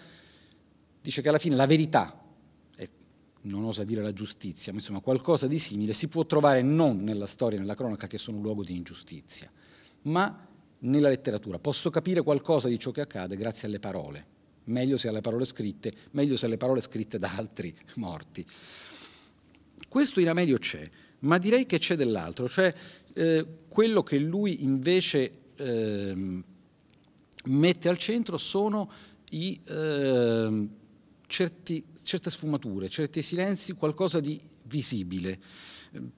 dice che alla fine la verità, e non osa dire la giustizia, ma insomma qualcosa di simile, si può trovare non nella storia e nella cronaca, che sono un luogo di ingiustizia, ma nella letteratura. Posso capire qualcosa di ciò che accade grazie alle parole, meglio se alle parole scritte, meglio se alle parole scritte da altri morti. Questo in Amelio c'è ma direi che c'è dell'altro, cioè eh, quello che lui invece eh, mette al centro sono i, eh, certi, certe sfumature, certi silenzi, qualcosa di visibile.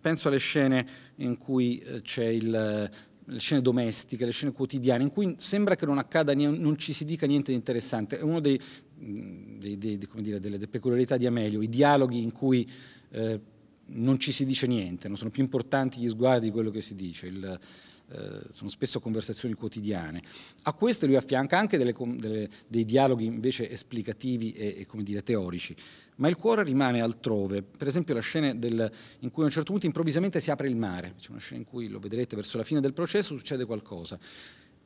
Penso alle scene in cui eh, c'è il le scene domestiche, le scene quotidiane, in cui sembra che non accada, non ci si dica niente di interessante. È una mm, delle, peculiarità di Amelio, i dialoghi in cui eh, non ci si dice niente, non sono più importanti gli sguardi di quello che si dice, il, eh, sono spesso conversazioni quotidiane. A queste lui affianca anche delle, delle, dei dialoghi invece esplicativi e, e dire, teorici, ma il cuore rimane altrove. Per esempio la scena del, in cui a un certo punto improvvisamente si apre il mare, c'è una scena in cui, lo vedrete, verso la fine del processo succede qualcosa.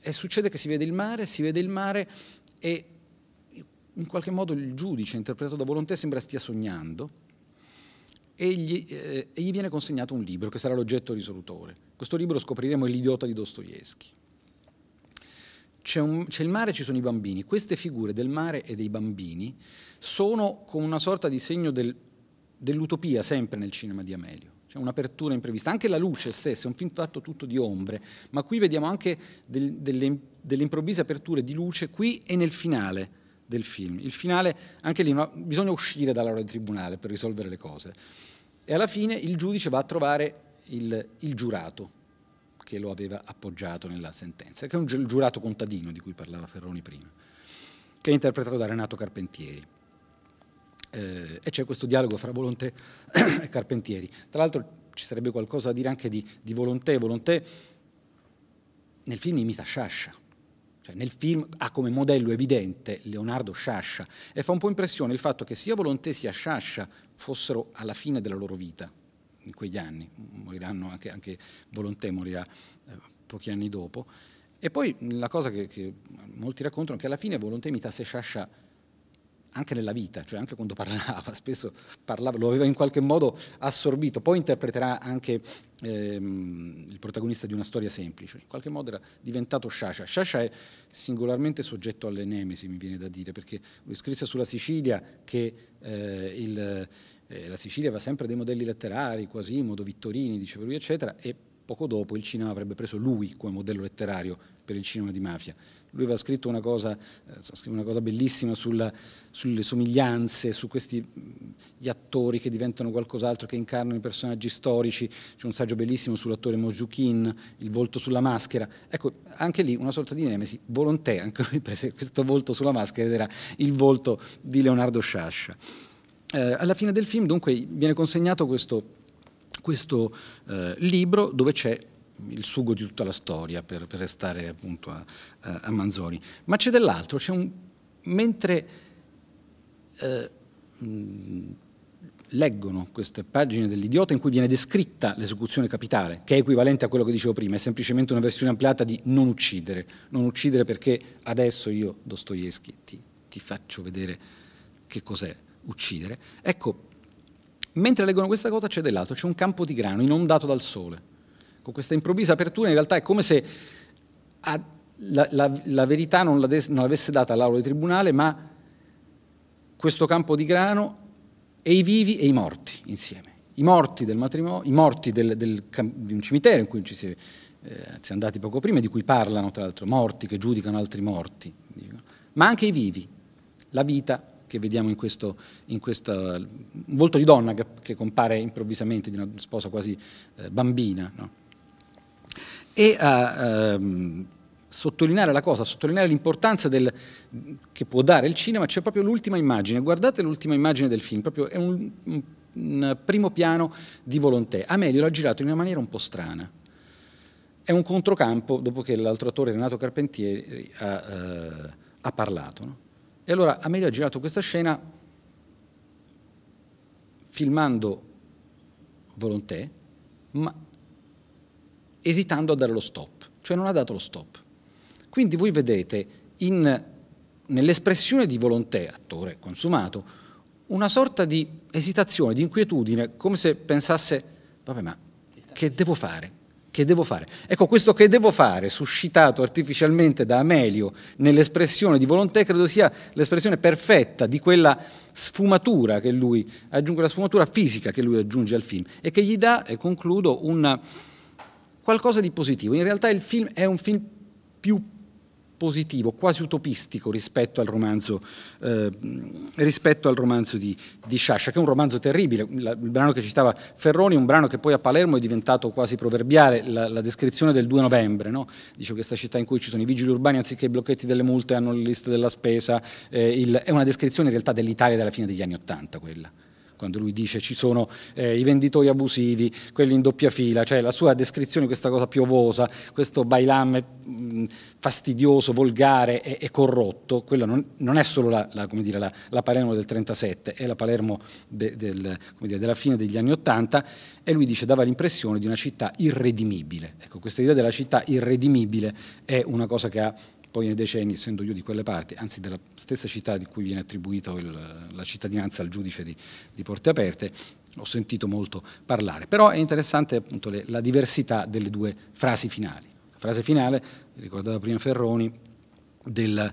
E succede che si vede il mare, si vede il mare e in qualche modo il giudice, interpretato da volontà sembra stia sognando e gli, eh, e gli viene consegnato un libro che sarà l'oggetto risolutore. Questo libro scopriremo è l'idiota di Dostoevsky. C'è, un, c'è, il mare, e ci sono i bambini. Queste figure del mare e dei bambini sono come una sorta di segno del, dell'utopia sempre nel cinema di Amelio. C'è un'apertura imprevista. Anche la luce stessa è un film fatto tutto di ombre, ma qui vediamo anche del, delle, delle, improvvise aperture di luce qui e nel finale del film. Il finale, anche lì, bisogna uscire dall'ora di tribunale per risolvere le cose. E alla fine il giudice va a trovare il, il giurato che lo aveva appoggiato nella sentenza, che è un, il giurato contadino di cui parlava Ferroni prima, che è interpretato da Renato Carpentieri. Eh, e c'è questo dialogo fra Volonté e Carpentieri. Tra l'altro ci sarebbe qualcosa da dire anche di, di Volonté. Volonté nel film imita Sciascia, cioè, nel film ha come modello evidente Leonardo Sciascia e fa un po' impressione il fatto che sia Volonté sia Sciascia fossero alla fine della loro vita, in quegli anni, moriranno anche, anche Volonté morirà eh, pochi anni dopo. E poi la cosa che, che molti raccontano è che alla fine Volonté imitasse Sciascia anche nella vita, cioè anche quando parlava, spesso parlava, lo aveva in qualche modo assorbito, poi interpreterà anche ehm, il protagonista di una storia semplice, in qualche modo era diventato Sciascia. Sciascia è singolarmente soggetto alle nemesi, mi viene da dire, perché lui scrisse sulla Sicilia che eh, il, eh, la Sicilia aveva sempre dei modelli letterari, Quasimodo, Vittorini, diceva lui, eccetera, e poco dopo il cinema avrebbe preso lui come modello letterario per il cinema di mafia. Lui aveva scritto una cosa, eh, una cosa bellissima sulla, sulle somiglianze, su questi mm, gli attori che diventano qualcos'altro, che incarnano i personaggi storici. C'è un saggio bellissimo sull'attore Mojukin, Il volto sulla maschera. Ecco, anche lì una sorta di nemesi, Volonté, anche lui prese questo volto sulla maschera ed era il volto di Leonardo Sciascia. Eh, alla fine del film, dunque, viene consegnato questo, questo eh, libro dove c'è il sugo di tutta la storia per, per restare appunto a, a Manzoni. Ma c'è dell'altro, c'è un... mentre eh, leggono queste pagine dell'idiota in cui viene descritta l'esecuzione capitale, che è equivalente a quello che dicevo prima, è semplicemente una versione ampliata di non uccidere, non uccidere perché adesso io, Dostoevsky, ti, ti faccio vedere che cos'è uccidere. Ecco, mentre leggono questa cosa c'è dell'altro, c'è un campo di grano inondato dal sole, con questa improvvisa apertura in realtà è come se la, la, la verità non, l'avesse data l'aula di tribunale, ma questo campo di grano e i vivi e i morti insieme. I morti del matrimonio, i morti del, del, di un cimitero in cui ci si, eh, si è andati poco prima, di cui parlano tra l'altro, morti che giudicano altri morti, ma anche i vivi, la vita che vediamo in questo, in questa, volto di donna che, che compare improvvisamente di una sposa quasi eh, bambina. No? e a eh, ehm, sottolineare la cosa, a sottolineare l'importanza che può dare il cinema, c'è proprio l'ultima immagine, guardate l'ultima immagine del film, proprio è un, un, un primo piano di volontà. Amelio l'ha girato in una maniera un po' strana. È un controcampo dopo che l'altro attore Renato Carpentieri ha, eh, eh, ha parlato. No? E allora Amelio ha girato questa scena filmando volontà, ma esitando a dare lo stop, cioè non ha dato lo stop. Quindi voi vedete nell'espressione di volontà, attore consumato, una sorta di esitazione, di inquietudine, come se pensasse, vabbè ma che devo fare? Che devo fare? Ecco, questo che devo fare, suscitato artificialmente da Amelio nell'espressione di volontà, credo sia l'espressione perfetta di quella sfumatura che lui aggiunge, la sfumatura fisica che lui aggiunge al film e che gli dà, e concludo, una, qualcosa di positivo. In realtà il film è un film più positivo, quasi utopistico rispetto al romanzo, eh, rispetto al romanzo di, di Sciascia, che è un romanzo terribile. La, il brano che citava Ferroni, un brano che poi a Palermo è diventato quasi proverbiale, la, la descrizione del 2 novembre, no? dice questa città in cui ci sono i vigili urbani anziché i blocchetti delle multe hanno le liste della spesa, eh, il, è una descrizione in realtà dell'Italia della fine degli anni Ottanta quella quando lui dice ci sono eh, i venditori abusivi, quelli in doppia fila, cioè la sua descrizione di questa cosa piovosa, questo bailamme mm, fastidioso, volgare e, e corrotto, quella non, non, è solo la, la, dire, la, la, Palermo del 37, è la Palermo de, del, dire, della fine degli anni 80 e lui dice dava l'impressione di una città irredimibile. Ecco, questa idea della città irredimibile è una cosa che ha poi nei decenni, essendo io di quelle parti, anzi della stessa città di cui viene attribuita la cittadinanza al giudice di, di, Porte Aperte, ho sentito molto parlare. Però è interessante appunto le, la diversità delle due frasi finali. La frase finale, ricordava prima Ferroni, del,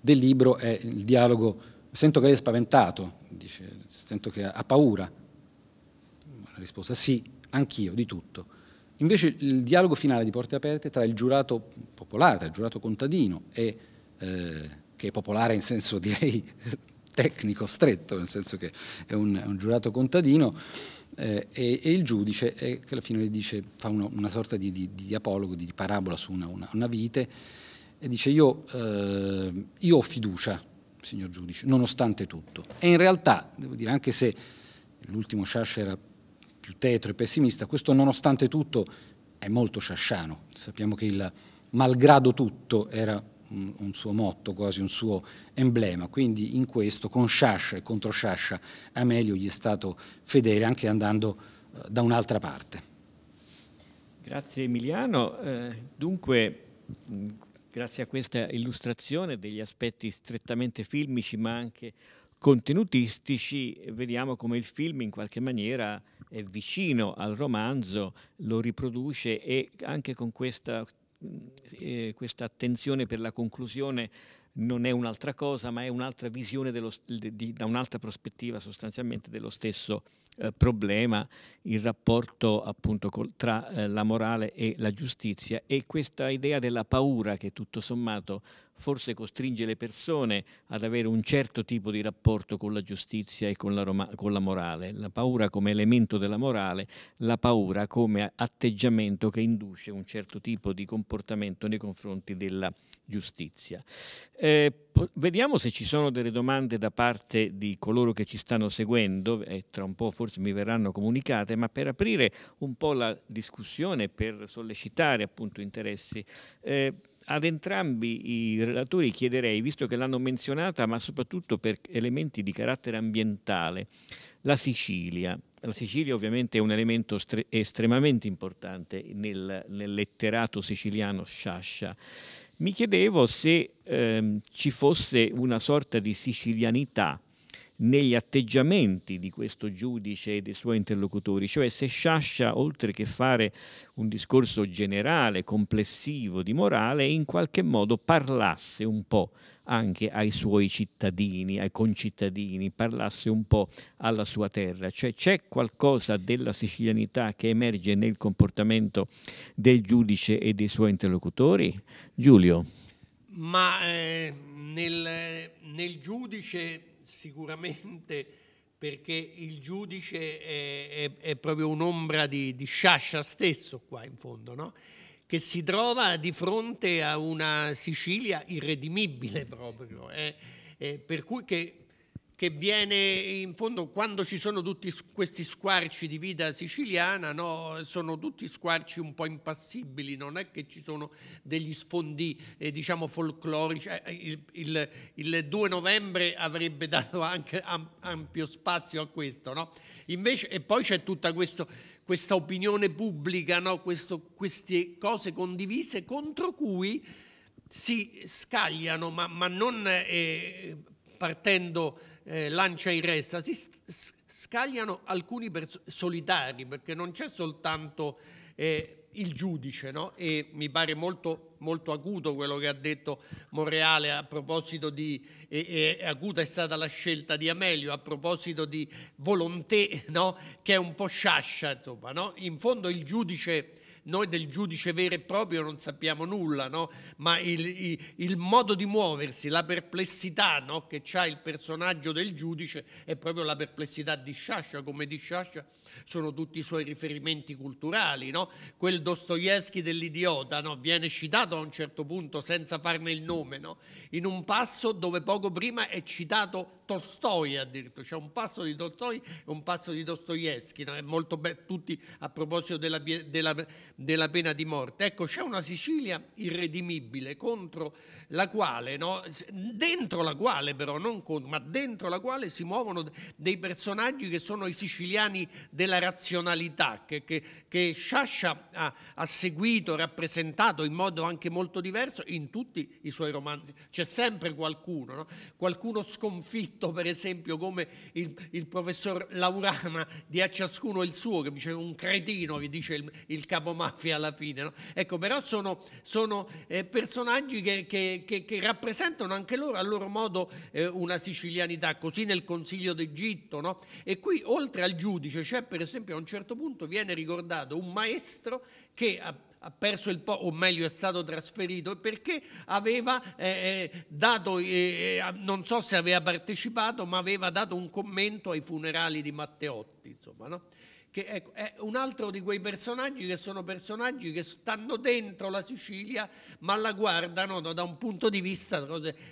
del libro è il dialogo, sento che lei è spaventato, dice, sento che ha paura. La risposta sì, anch'io, di tutto Invece il dialogo finale di Porte Aperte tra il giurato popolare, tra il giurato contadino, e, eh, che è popolare in senso direi tecnico stretto, nel senso che è un, è un giurato contadino, eh, e, e, il giudice è, che alla fine dice, fa una, una sorta di, di, di, diapologo, di parabola su una, una, una vite, e dice io, eh, io, ho fiducia, signor giudice, nonostante tutto. E in realtà, devo dire, anche se l'ultimo Sciascia era più tetro e pessimista, questo nonostante tutto è molto sciasciano. Sappiamo che il malgrado tutto era un, un suo motto, quasi un suo emblema, quindi in questo con Sciascia e contro Sciascia Amelio gli è stato fedele anche andando eh, da un'altra parte. Grazie Emiliano. Eh, dunque, mm, grazie a questa illustrazione degli aspetti strettamente filmici ma anche contenutistici, vediamo come il film in qualche maniera è vicino al romanzo, lo riproduce e anche con questa, mm, eh, questa attenzione per la conclusione non è un'altra cosa, ma è un'altra visione dello, di, da un'altra prospettiva sostanzialmente dello stesso eh, problema, il rapporto appunto col, tra eh, la morale e la giustizia e questa idea della paura che tutto sommato forse costringe le persone ad avere un certo tipo di rapporto con la giustizia e con la, Roma, con la morale, la paura come elemento della morale, la paura come atteggiamento che induce un certo tipo di comportamento nei confronti della giustizia giustizia. Eh, vediamo se ci sono delle domande da parte di coloro che ci stanno seguendo e tra un po' forse mi verranno comunicate, ma per aprire un po' la discussione, per sollecitare appunto interessi, eh, ad entrambi i relatori chiederei, visto che l'hanno menzionata, ma soprattutto per elementi di carattere ambientale, la Sicilia. La Sicilia ovviamente è un elemento estremamente importante nel, nel letterato siciliano sciascia mi chiedevo se ehm, ci fosse una sorta di sicilianità negli atteggiamenti di questo giudice e dei suoi interlocutori, cioè se Sciascia, oltre che fare un discorso generale, complessivo di morale, in qualche modo parlasse un po' anche ai suoi cittadini, ai concittadini, parlasse un po' alla sua terra. Cioè c'è qualcosa della sicilianità che emerge nel comportamento del giudice e dei suoi interlocutori? Giulio? Ma eh, nel, nel giudice sicuramente perché il giudice è, è, è proprio un'ombra di, di Sciascia stesso qua in fondo, no? che si trova di fronte a una Sicilia irredimibile proprio, eh? Eh, per cui che che viene in fondo quando ci sono tutti questi squarci di vita siciliana, no? sono tutti squarci un po' impassibili, non è che ci sono degli sfondi eh, diciamo folclorici, eh, eh, il, il, il, 2 novembre avrebbe dato anche ampio spazio a questo, no? Invece, e poi c'è tutta questo, questa opinione pubblica, no? questo, queste cose condivise contro cui si scagliano, ma, ma non eh, partendo eh, lancia in resta, si scagliano alcuni solitari perché non c'è soltanto eh, il giudice no? e mi pare molto, molto, acuto quello che ha detto Monreale a proposito di, e, e acuta è stata la scelta di Amelio a proposito di Volonté no? che è un po' sciascia, insomma, no? in fondo il giudice noi del giudice vero e proprio non sappiamo nulla, no? ma il, il, il, modo di muoversi, la perplessità no? che ha il personaggio del giudice è proprio la perplessità di Sciascia, come di Sciascia sono tutti i suoi riferimenti culturali, no? quel Dostoevsky dell'idiota viene citato a un certo punto senza farne il nome, in un passo dove poco prima è citato Tolstoi addirittura, c'è un passo di Tolstoi e un passo di Dostoevsky, è molto bello, tutti a proposito della, della della pena di morte. Ecco, c'è una Sicilia irredimibile contro la quale, no? dentro la quale però, non contro, ma dentro la quale si muovono dei personaggi che sono i siciliani della razionalità, che, che, che Sciascia ha, ha seguito, rappresentato in modo anche molto diverso in tutti i suoi romanzi. C'è sempre qualcuno, no? qualcuno sconfitto, per esempio, come il, il professor Laurana di A ciascuno il suo, che dice un cretino, che dice il, il capomano mafia alla fine. No? Ecco, però sono, sono eh, personaggi che, che, che, che, rappresentano anche loro a loro modo eh, una sicilianità, così nel Consiglio d'Egitto. No? E qui oltre al giudice c'è cioè, per esempio a un certo punto viene ricordato un maestro che ha perso il po', o meglio è stato trasferito perché aveva eh, eh dato, eh, eh non so se aveva partecipato, ma aveva dato un commento ai funerali di Matteotti, insomma, no? che ecco, è un altro di quei personaggi che sono personaggi che stanno dentro la Sicilia ma la guardano da un punto di vista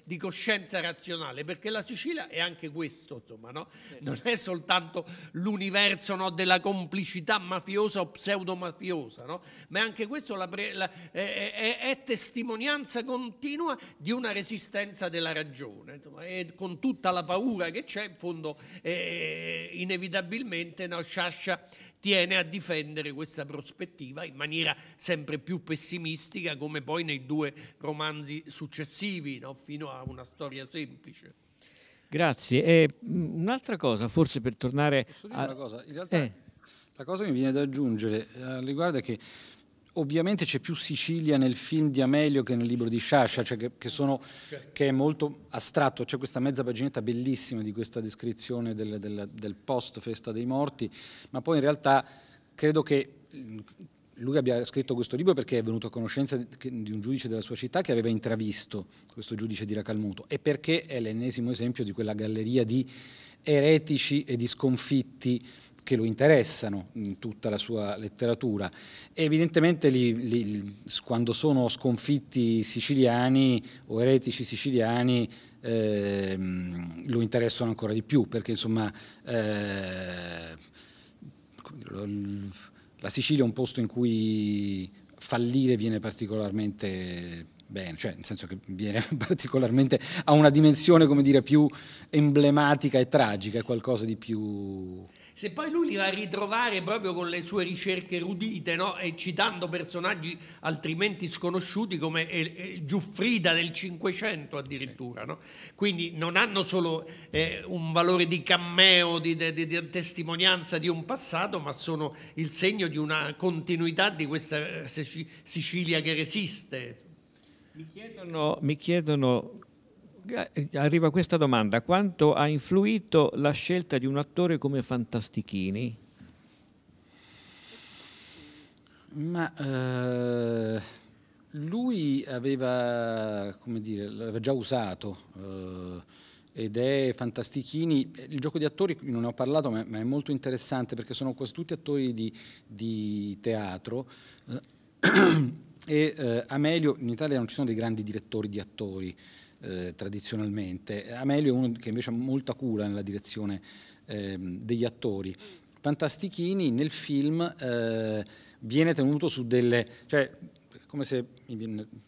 di coscienza razionale, perché la Sicilia è anche questo, insomma, no? non è soltanto l'universo no, della complicità mafiosa o pseudomafiosa, no? ma è anche questo la pre, la, è, è, è, testimonianza continua di una resistenza della ragione, insomma, e con tutta la paura che c'è in fondo eh, inevitabilmente no, Sciascia tiene a difendere questa prospettiva in maniera sempre più pessimistica, come poi nei due romanzi successivi, no? fino a una storia semplice. Grazie. Eh, un'altra cosa, forse per tornare... Posso dire a... una cosa? In realtà eh. la cosa che mi viene da aggiungere eh, riguardo è che ovviamente c'è più Sicilia nel film di Amelio che nel libro di Sciascia, cioè che, che, sono, che, è molto astratto, c'è questa mezza paginetta bellissima di questa descrizione del, del, del post festa dei morti, ma poi in realtà credo che mm, lui abbia scritto questo libro perché è venuto a conoscenza di un giudice della sua città che aveva intravisto questo giudice di Racalmuto e perché è l'ennesimo esempio di quella galleria di eretici e di sconfitti che lo interessano in tutta la sua letteratura. E evidentemente li, li, quando sono sconfitti siciliani o eretici siciliani eh, lo interessano ancora di più perché insomma eh, la Sicilia è un posto in cui fallire viene particolarmente bene, cioè nel senso che viene particolarmente a una dimensione come dire più emblematica e tragica, è qualcosa di più se poi lui li va a ritrovare proprio con le sue ricerche erudite no? e citando personaggi altrimenti sconosciuti come eh, eh, Giuffrida del Cinquecento addirittura, sì. no? quindi non hanno solo eh, un valore di cameo, di, di, di, di, testimonianza di un passato, ma sono il segno di una continuità di questa eh, Sicilia che resiste. Mi chiedono, mi chiedono eh, arriva questa domanda, quanto ha influito la scelta di un attore come Fantastichini? Ma eh, lui aveva, come dire, l'aveva già usato eh, ed è Fantastichini. Il gioco di attori, non ne ho parlato, ma, è molto interessante perché sono quasi tutti attori di, di teatro. Eh, e eh, Amelio, in Italia non ci sono dei grandi direttori di attori, eh, tradizionalmente. Amelio è uno che invece ha molta cura nella direzione eh, degli attori. Fantastichini nel film eh, viene tenuto su delle... Cioè, come se,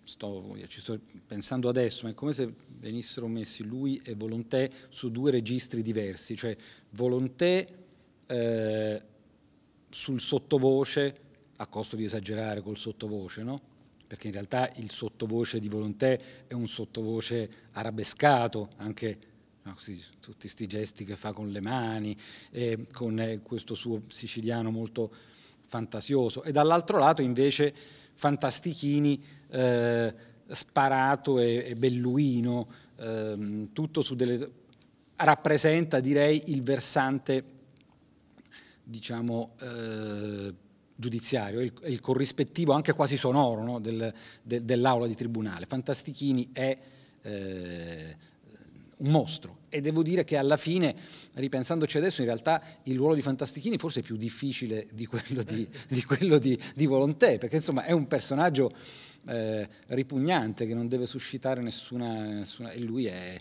sto, ci sto pensando adesso, ma è come se venissero messi lui e Volonté su due registri diversi, cioè Volonté eh, sul sottovoce, a costo di esagerare col sottovoce, no? perché in realtà il sottovoce di Volontè è un sottovoce arabescato, anche no, sì, tutti questi gesti che fa con le mani, eh, con eh, questo suo siciliano molto fantasioso, e dall'altro lato invece Fantastichini eh, sparato e, e belluino, ehm, tutto su delle... rappresenta direi il versante diciamo eh, giudiziario, il, il corrispettivo anche quasi sonoro no, del, de, dell'aula di tribunale. Fantastichini è eh, un mostro e devo dire che alla fine, ripensandoci adesso, in realtà il ruolo di Fantastichini forse è più difficile di quello di, di, quello di, di Volontè, perché insomma è un personaggio... Eh, ripugnante che non deve suscitare nessuna, nessuna e lui è, è,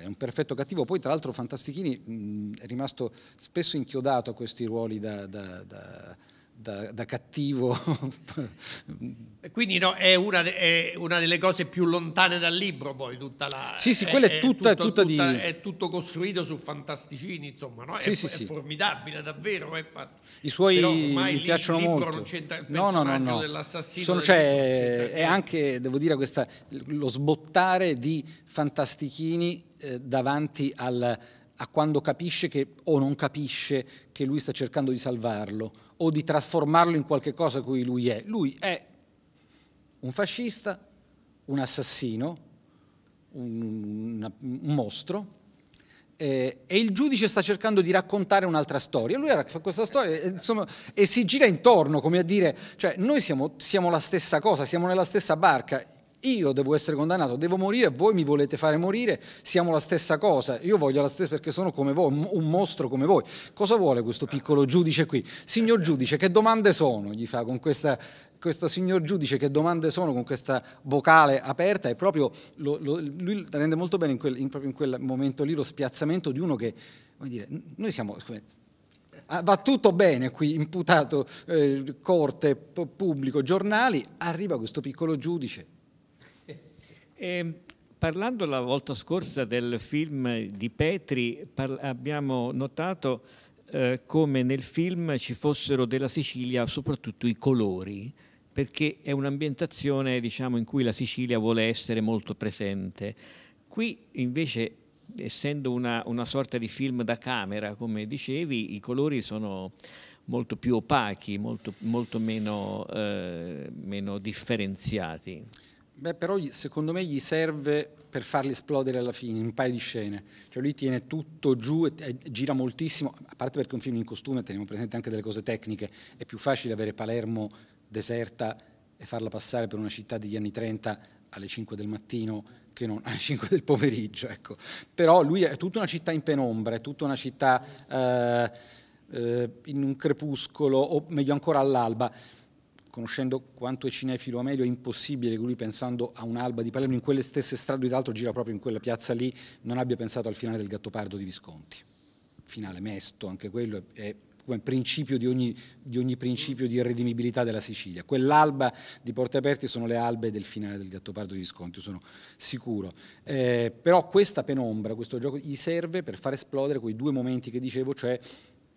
eh, un perfetto cattivo. Poi, tra l'altro, Fantastichini mh, è rimasto spesso inchiodato a questi ruoli da, da, da da, da cattivo. Quindi no, è, una, è, una, delle cose più lontane dal libro poi tutta la... Sì, sì, è, quella è, tutta, è, tutto, tutta tutta, di... è tutto costruito su fantasticini, insomma, no? sì, sì, sì. è, formidabile davvero. Eh, I suoi mi piacciono il molto. Non c'entra, il no, no, no, no. dell'assassino. Sono, cioè, è anche, devo dire, questa, lo sbottare di fantastichini eh, davanti al a quando capisce che, o non capisce che lui sta cercando di salvarlo o di trasformarlo in qualche cosa cui lui è. Lui è un fascista, un assassino, un, una, un mostro. Eh, e il giudice sta cercando di raccontare un'altra storia. Lui fa questa storia insomma, e si gira intorno, come a dire, cioè noi siamo, siamo la stessa cosa, siamo nella stessa barca, io devo essere condannato, devo morire, voi mi volete fare morire, siamo la stessa cosa, io voglio la stessa perché sono come voi, un mostro come voi. Cosa vuole questo piccolo giudice qui? Signor giudice, che domande sono? Gli fa con questa, questo signor giudice, che domande sono con questa vocale aperta e proprio lo, lo, lui rende molto bene in quel, in, in quel, momento lì lo spiazzamento di uno che, come dire, noi siamo... Come, ah, va tutto bene qui, imputato, eh, corte, pubblico, giornali, arriva questo piccolo giudice eh, parlando la volta scorsa del film di Petri, abbiamo notato eh, come nel film ci fossero della Sicilia soprattutto i colori, perché è un'ambientazione diciamo, in cui la Sicilia vuole essere molto presente. Qui invece, essendo una, una sorta di film da camera, come dicevi, i colori sono molto più opachi, molto, molto meno, eh, meno differenziati. Beh, però secondo me gli serve per farli esplodere alla fine, in un paio di scene. Cioè lui tiene tutto giù e, e gira moltissimo, a parte perché è un film in costume, teniamo presente anche delle cose tecniche, è più facile avere Palermo deserta e farla passare per una città degli anni 30 alle 5 del mattino che non alle 5 del pomeriggio, ecco. Però lui è tutta una città in penombra, è tutta una città eh, eh, in un crepuscolo, o meglio ancora all'alba conoscendo quanto è cinefilo a meglio, è impossibile che lui pensando a un'alba di Palermo in quelle stesse strade, lui tra l'altro gira proprio in quella piazza lì, non abbia pensato al finale del Gattopardo di Visconti. Finale mesto, anche quello è, come principio di ogni, di ogni principio di irredimibilità della Sicilia. Quell'alba di Porte Aperte sono le albe del finale del Gattopardo di Visconti, sono sicuro. Eh, però questa penombra, questo gioco, gli serve per far esplodere quei due momenti che dicevo, cioè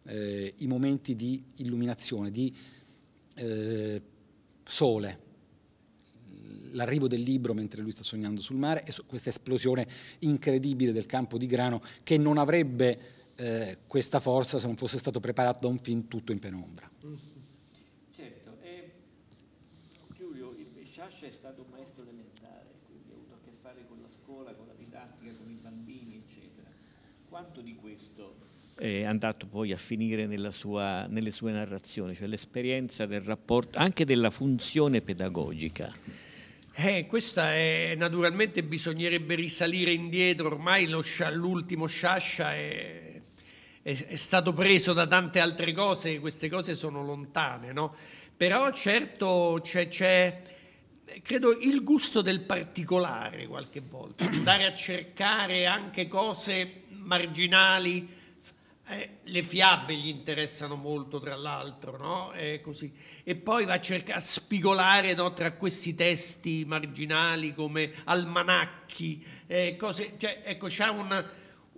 eh, i momenti di illuminazione, di eh, sole, l'arrivo del libro mentre lui sta sognando sul mare e questa esplosione incredibile del campo di grano che non avrebbe eh, questa forza se non fosse stato preparato da un film tutto in penombra. Certo, e Giulio, Sciascia è stato un maestro elementare, quindi ha avuto a che fare con la scuola, con la didattica, con i bambini, eccetera. Quanto di questo è andato poi a finire sua, nelle sue narrazioni, cioè l'esperienza del rapporto, anche della funzione pedagogica. Eh, questa è naturalmente bisognerebbe risalire indietro, ormai lo, l'ultimo sciascia è, è, è, stato preso da tante altre cose, queste cose sono lontane, no? Però certo c'è, c'è credo il gusto del particolare qualche volta, andare a cercare anche cose marginali, eh, le fiabe gli interessano molto, tra l'altro, no? eh, E poi va a cercare a spigolare no, tra questi testi marginali come almanacchi, eh, cose, cioè, ecco, c'è un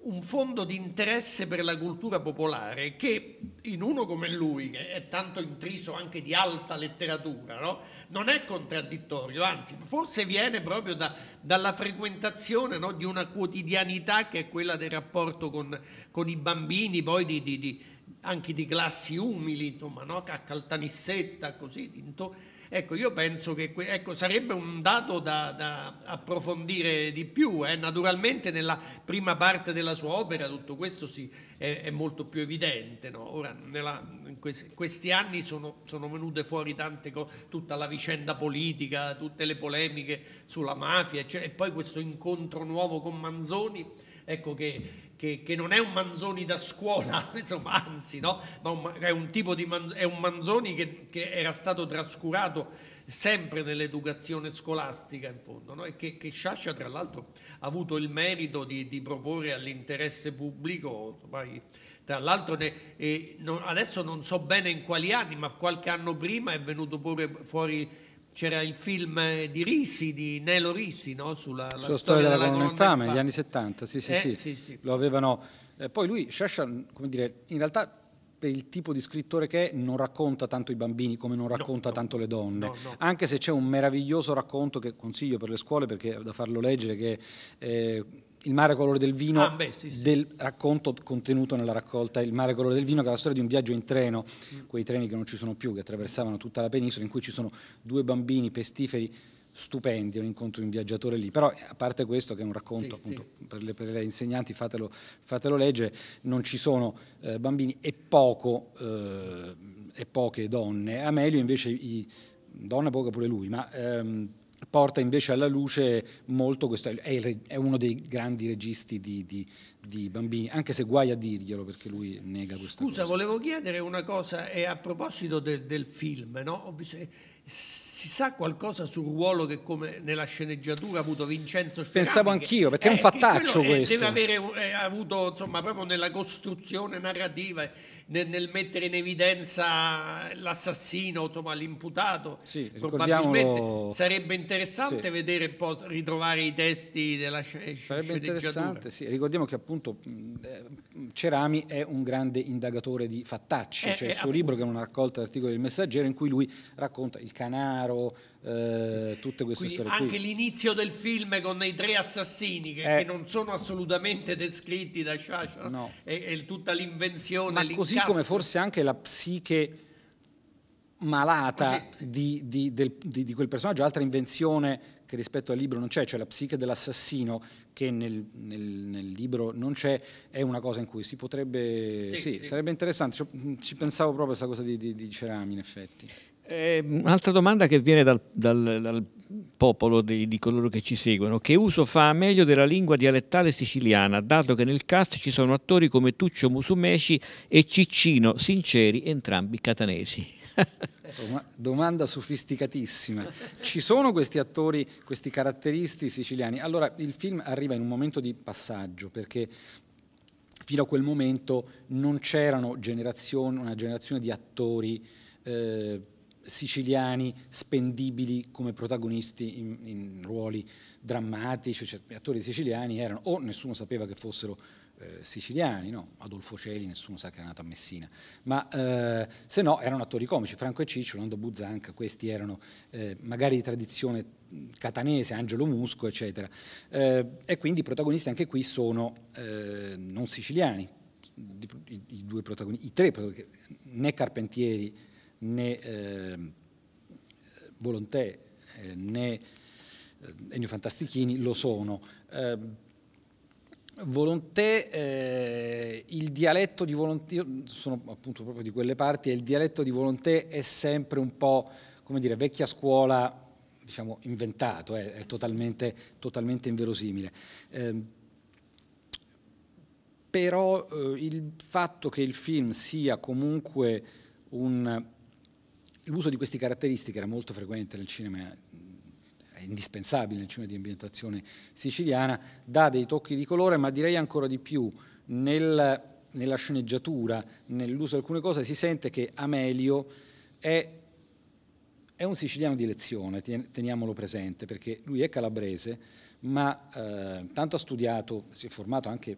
un fondo di interesse per la cultura popolare che in uno come lui, che è tanto intriso anche di alta letteratura, no? non è contraddittorio, anzi forse viene proprio da, dalla frequentazione no? di una quotidianità che è quella del rapporto con, con i bambini, poi di, di, di, anche di classi umili, insomma, no? a Caltanissetta, così. Into, Ecco, io penso che ecco, sarebbe un dato da, da approfondire di più. Eh. Naturalmente nella prima parte della sua opera tutto questo si, è, è, molto più evidente. No? Ora, nella, in questi anni sono, sono venute fuori tante cose, tutta la vicenda politica, tutte le polemiche sulla mafia, eccetera. e poi questo incontro nuovo con Manzoni, ecco che che, che, non è un Manzoni da scuola, insomma, anzi, no? Ma un, è un tipo di man, è un Manzoni che, che, era stato trascurato sempre nell'educazione scolastica, in fondo, no? E che, che Sciascia, tra l'altro, ha avuto il merito di, di proporre all'interesse pubblico, ormai, tra l'altro, eh, adesso non so bene in quali anni, ma qualche anno prima è venuto pure fuori c'era il film di Rissi, di Nelo Rissi, no? sulla storia, storia, della, della infame, fame, negli anni 70, sì sì, eh, sì. sì, sì. lo avevano... Eh, poi lui, Sciascia, come dire, in realtà per il tipo di scrittore che è, non racconta tanto i bambini come non racconta no, tanto no, le donne, no, anche se c'è un meraviglioso racconto che consiglio per le scuole perché da farlo leggere che... Eh, il mare colore del vino ah, beh, sì, sì. del racconto contenuto nella raccolta Il mare colore del vino, che è la storia di un viaggio in treno, mm. quei treni che non ci sono più, che attraversavano tutta la penisola, in cui ci sono due bambini pestiferi stupendi, un incontro di un viaggiatore lì. Però a parte questo, che è un racconto sì, appunto per le, per, le, insegnanti, fatelo, fatelo, leggere, non ci sono eh, bambini e, poco, eh, e poche donne. Amelio invece, i, donna poca pure lui, ma... Ehm, porta invece alla luce molto questo, è, è uno dei grandi registi di, di, di, bambini, anche se guai a dirglielo perché lui nega questa Scusa, cosa. Scusa, volevo chiedere una cosa eh, a proposito del, del film, no? si sa qualcosa sul ruolo che come nella sceneggiatura ha avuto Vincenzo Sciorani? Pensavo anch'io, perché è un eh, fattaccio questo. Deve avere eh, avuto, insomma, proprio nella costruzione narrativa, nel, nel mettere in evidenza l'assassino, insomma, l'imputato. Sì, Probabilmente sarebbe interessante sì. vedere un po', ritrovare i testi della sarebbe sceneggiatura. Interessante, sì. Ricordiamo che appunto eh, Cerami è un grande indagatore di fattacci, eh, cioè eh, il suo appunto. libro che è una raccolta d'articoli del Messaggero in cui lui racconta il Scanaro, eh, sì. tutte queste storie. Anche qui. l'inizio del film con i tre assassini che, eh, che non sono assolutamente descritti da Sciascia no. e, e, tutta l'invenzione. Ma l'incasso. così come forse anche la psiche malata sì. di, di, del, di, di, quel personaggio, altra invenzione che rispetto al libro non c'è, cioè la psiche dell'assassino che nel, nel, nel libro non c'è, è una cosa in cui si potrebbe... Sì, sì, sì. sarebbe interessante, cioè, ci pensavo proprio a questa cosa di, di Cerami in effetti. Eh, un'altra domanda che viene dal, dal, dal popolo di, di, coloro che ci seguono. Che uso fa meglio della lingua dialettale siciliana, dato che nel cast ci sono attori come Tuccio Musumeci e Ciccino Sinceri, entrambi catanesi? Domanda sofisticatissima. Ci sono questi attori, questi caratteristi siciliani? Allora, il film arriva in un momento di passaggio, perché fino a quel momento non c'era una generazione di attori eh, siciliani spendibili come protagonisti in, in ruoli drammatici, cioè, gli attori siciliani erano o nessuno sapeva che fossero eh, siciliani, no? Adolfo Celi, nessuno sa che era nato a Messina, ma eh, se no erano attori comici, Franco e Ciccio, Lando Buzanca, questi erano eh, magari di tradizione catanese, Angelo Musco, eccetera. Eh, e quindi i protagonisti anche qui sono eh, non siciliani, i, i, i, tre, né Carpentieri Ehm, eh, né eh, Volontè eh, né Ennio Fantastichini lo sono. Eh, Volontè, eh, il dialetto di Volontè, sono appunto proprio di quelle parti, e il dialetto di Volontè è sempre un po', come dire, vecchia scuola, diciamo, inventato, eh, è totalmente, totalmente inverosimile. Ehm, eh, però il fatto che il film sia comunque un l'uso di queste caratteristiche era molto frequente nel cinema è indispensabile nel cinema di ambientazione siciliana, dà dei tocchi di colore, ma direi ancora di più nel, nella sceneggiatura, nell'uso di alcune cose, si sente che Amelio è, è, un siciliano di lezione, teniamolo presente, perché lui è calabrese, ma eh, tanto ha studiato, si è formato anche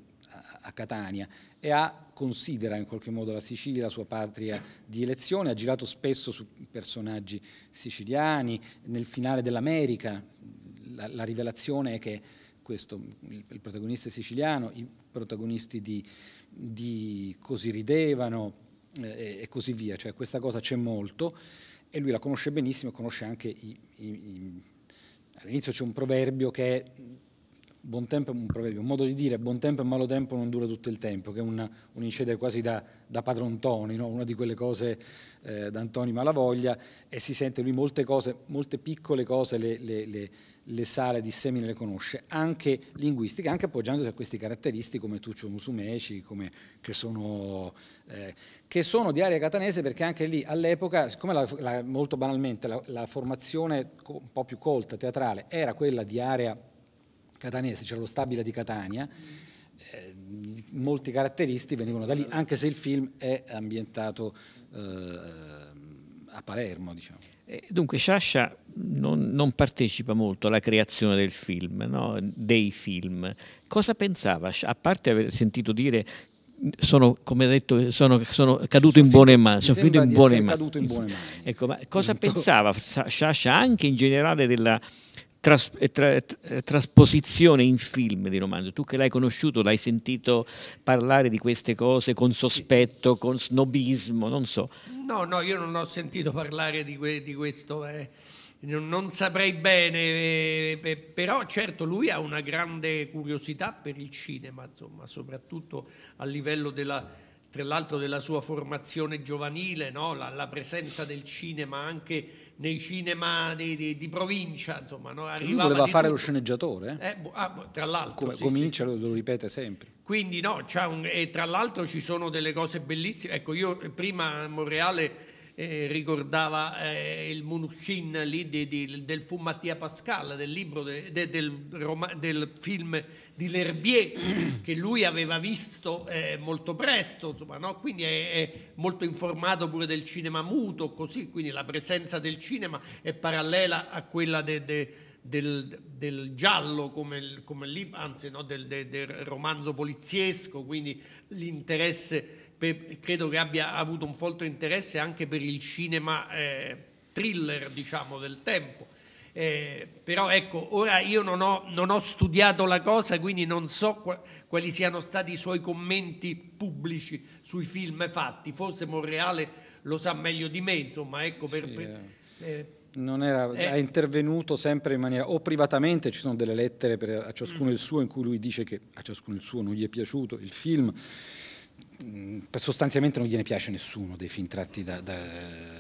a Catania e ha, considera in qualche modo la Sicilia la sua patria di elezione, ha girato spesso su personaggi siciliani, nel finale dell'America la, la rivelazione è che questo, il, il, protagonista è siciliano, i protagonisti di, di Così ridevano eh, e così via, cioè questa cosa c'è molto e lui la conosce benissimo, conosce anche i, i, i All'inizio c'è un proverbio che buon tempo è un proverbio, un modo di dire buon tempo e malo tempo non dura tutto il tempo, che è una, un incedere quasi da, da padrontoni, no? una di quelle cose eh, da Antoni Malavoglia, e si sente lui molte cose, molte piccole cose le, le, le, le sale di semine le conosce, anche linguistiche, anche appoggiandosi a questi caratteristi come Tuccio Musumeci, come, che, sono, eh, che, sono, di area catanese perché anche lì all'epoca, siccome la, la, molto banalmente la, la formazione un po' più colta, teatrale, era quella di area catanese, c'era lo stabile di Catania, eh, molti caratteristi venivano da lì, certo. anche se il film è ambientato eh, a Palermo. Diciamo. Eh, dunque Sciascia non, non, partecipa molto alla creazione del film, no? dei film. Cosa pensava, a parte aver sentito dire sono, come detto, sono, sono caduto sono in buone mani. Sono finito in buone mani. Caduto in buone mani. Ecco, ma cosa Punto. Esatto. pensava Sciascia anche in generale della, tras tra trasposizione in film di romanzo. Tu che l'hai conosciuto, l'hai sentito parlare di queste cose con sospetto, sì. con snobismo, non so. No, no, io non ho sentito parlare di, que di questo. Eh. Non saprei bene, eh, però certo lui ha una grande curiosità per il cinema, insomma, soprattutto a livello della, tra l'altro della sua formazione giovanile, no? la, la presenza del cinema anche nei cinema di, di, di provincia, insomma, no? lui voleva fare tutto. lo sceneggiatore, eh? eh ah, tra l'altro. Com- sì, comincia, sì, sì, lo ripete sempre. Quindi no, c'è un, e tra l'altro ci sono delle cose bellissime. Ecco, io prima a Monreale eh, ricordava eh, il Munushin lì di, di, del fu Mattia Pascal, del libro de, de, del, Roma, del, film di L'Herbier che lui aveva visto eh, molto presto, insomma, no? quindi è, è, molto informato pure del cinema muto, così, quindi la presenza del cinema è parallela a quella de, del, del, giallo come, come lì, anzi no? del, del romanzo poliziesco, quindi l'interesse per, credo che abbia avuto un folto interesse anche per il cinema eh, thriller diciamo, del tempo. Eh, però ecco, ora io non ho, non ho, studiato la cosa, quindi non so qu quali siano stati i suoi commenti pubblici sui film fatti, forse Monreale lo sa meglio di me, insomma, ecco per... Sì, per eh, eh era, eh, ha intervenuto sempre in maniera o privatamente, ci sono delle lettere per, a ciascuno mm. il suo in cui lui dice che a ciascuno il suo non gli è piaciuto il film, Mm, sostanzialmente non gliene piace nessuno dei film tratti da, da,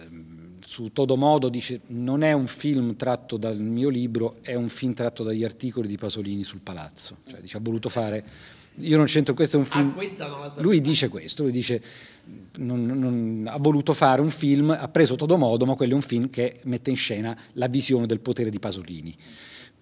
mm, su Todo Modo dice non è un film tratto dal mio libro, è un film tratto dagli articoli di Pasolini sul palazzo. Cioè, dice, ha voluto fare io non c'entro, questo è un ah, film. Ah, lui dice questo, lui dice non, non, ha voluto fare un film, ha preso Todo Modo, ma quello è un film che mette in scena la visione del potere di Pasolini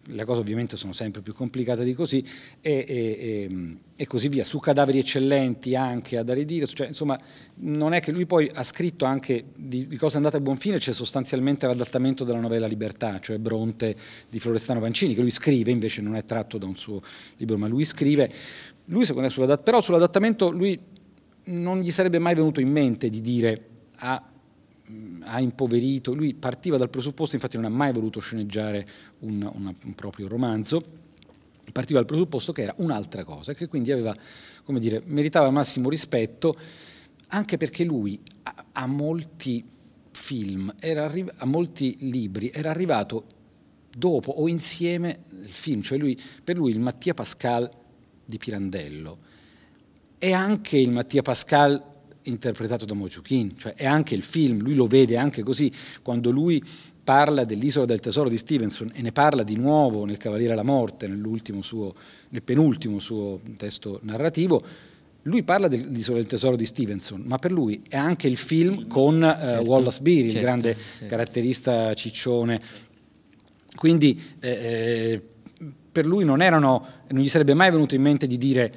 le cose ovviamente sono sempre più complicate di così e, e, e, e così via, su cadaveri eccellenti anche ad Aridire, cioè, insomma non è che lui poi ha scritto anche di, di cosa è andata a buon fine, c'è sostanzialmente l'adattamento della novella Libertà, cioè Bronte di Florestano Vancini, che lui scrive, invece non è tratto da un suo libro, ma lui scrive, lui secondo me sull'adattamento, però sull'adattamento lui non gli sarebbe mai venuto in mente di dire a ah, Mm, ha impoverito, lui partiva dal presupposto, infatti non ha mai voluto sceneggiare un, un, un proprio romanzo, partiva dal presupposto che era un'altra cosa, che quindi aveva, come dire, meritava massimo rispetto, anche perché lui a, a molti film, arri- a molti libri, era arrivato dopo o insieme il film, cioè lui, per lui il Mattia Pascal di Pirandello è anche il Mattia Pascal interpretato da Mociuchin, cioè è anche il film, lui lo vede anche così, quando lui parla dell'isola del tesoro di Stevenson e ne parla di nuovo nel Cavaliere alla morte, suo, nel penultimo suo testo narrativo, lui parla dell'isola del tesoro di Stevenson, ma per lui è anche il film con eh, certo, uh, Wallace Beery, certo, il grande certo. caratterista ciccione. Quindi eh, eh, per lui non, erano, non gli sarebbe mai venuto in mente di dire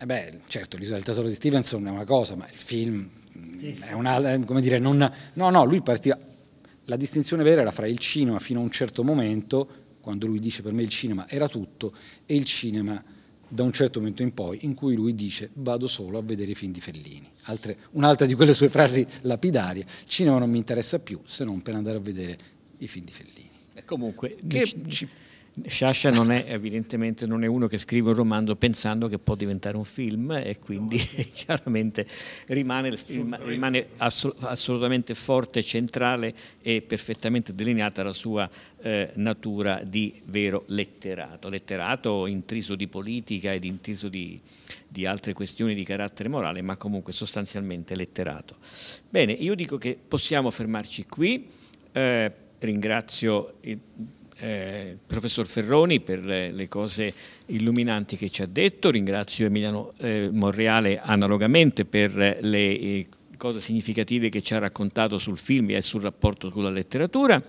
eh beh, certo, l'isola del tesoro di Stevenson è una cosa, ma il film mm, sì, sì. una, eh, come dire, non, no, no, lui partiva, la distinzione vera era fra il cinema fino a un certo momento, quando lui dice per me il cinema era tutto, e il cinema da un certo momento in poi, in cui lui dice vado solo a vedere i film di Fellini. Altre, un'altra di quelle sue frasi lapidarie, cinema non mi interessa più se non per andare a vedere i film di Fellini. E comunque... Che, ci, Sciascia non è evidentemente non è uno che scrive un romanzo pensando che può diventare un film e quindi no. chiaramente rimane, rimane, assolutamente forte, centrale e perfettamente delineata la sua eh, natura di vero letterato, letterato intriso di politica ed intriso di, di altre questioni di carattere morale, ma comunque sostanzialmente letterato. Bene, io dico che possiamo fermarci qui. Eh, ringrazio il eh, professor Ferroni per le, le, cose illuminanti che ci ha detto, ringrazio Emiliano eh, Monreale analogamente per le eh, cose significative che ci ha raccontato sul film e sul rapporto con la letteratura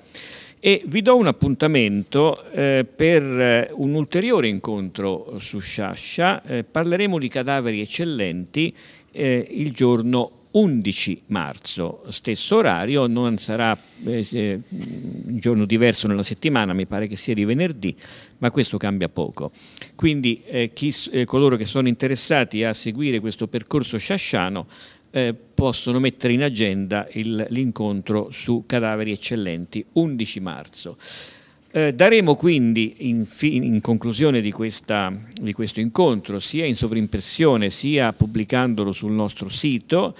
e vi do un appuntamento eh, per eh, un ulteriore incontro su Sciascia, eh, parleremo di cadaveri eccellenti eh, il giorno 11 marzo, stesso orario, non sarà eh, un giorno diverso nella settimana, mi pare che sia di venerdì, ma questo cambia poco. Quindi eh, chi, eh, coloro che sono interessati a seguire questo percorso sciasciano eh, possono mettere in agenda l'incontro su cadaveri eccellenti 11 marzo. Eh, daremo quindi in, in conclusione di, questa, di, questo incontro, sia in sovrimpressione sia pubblicandolo sul nostro sito,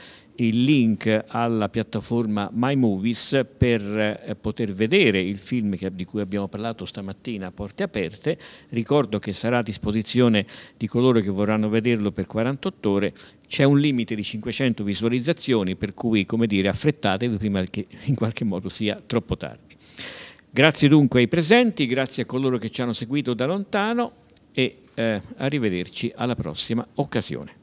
il link alla piattaforma My Movies per eh, poter vedere il film di cui abbiamo parlato stamattina a porte aperte. Ricordo che sarà a disposizione di coloro che vorranno vederlo per 48 ore. C'è un limite di 500 visualizzazioni per cui, come dire, affrettatevi prima che in qualche modo sia troppo tardi. Grazie dunque ai presenti, grazie a coloro che ci hanno seguito da lontano e eh, arrivederci alla prossima occasione.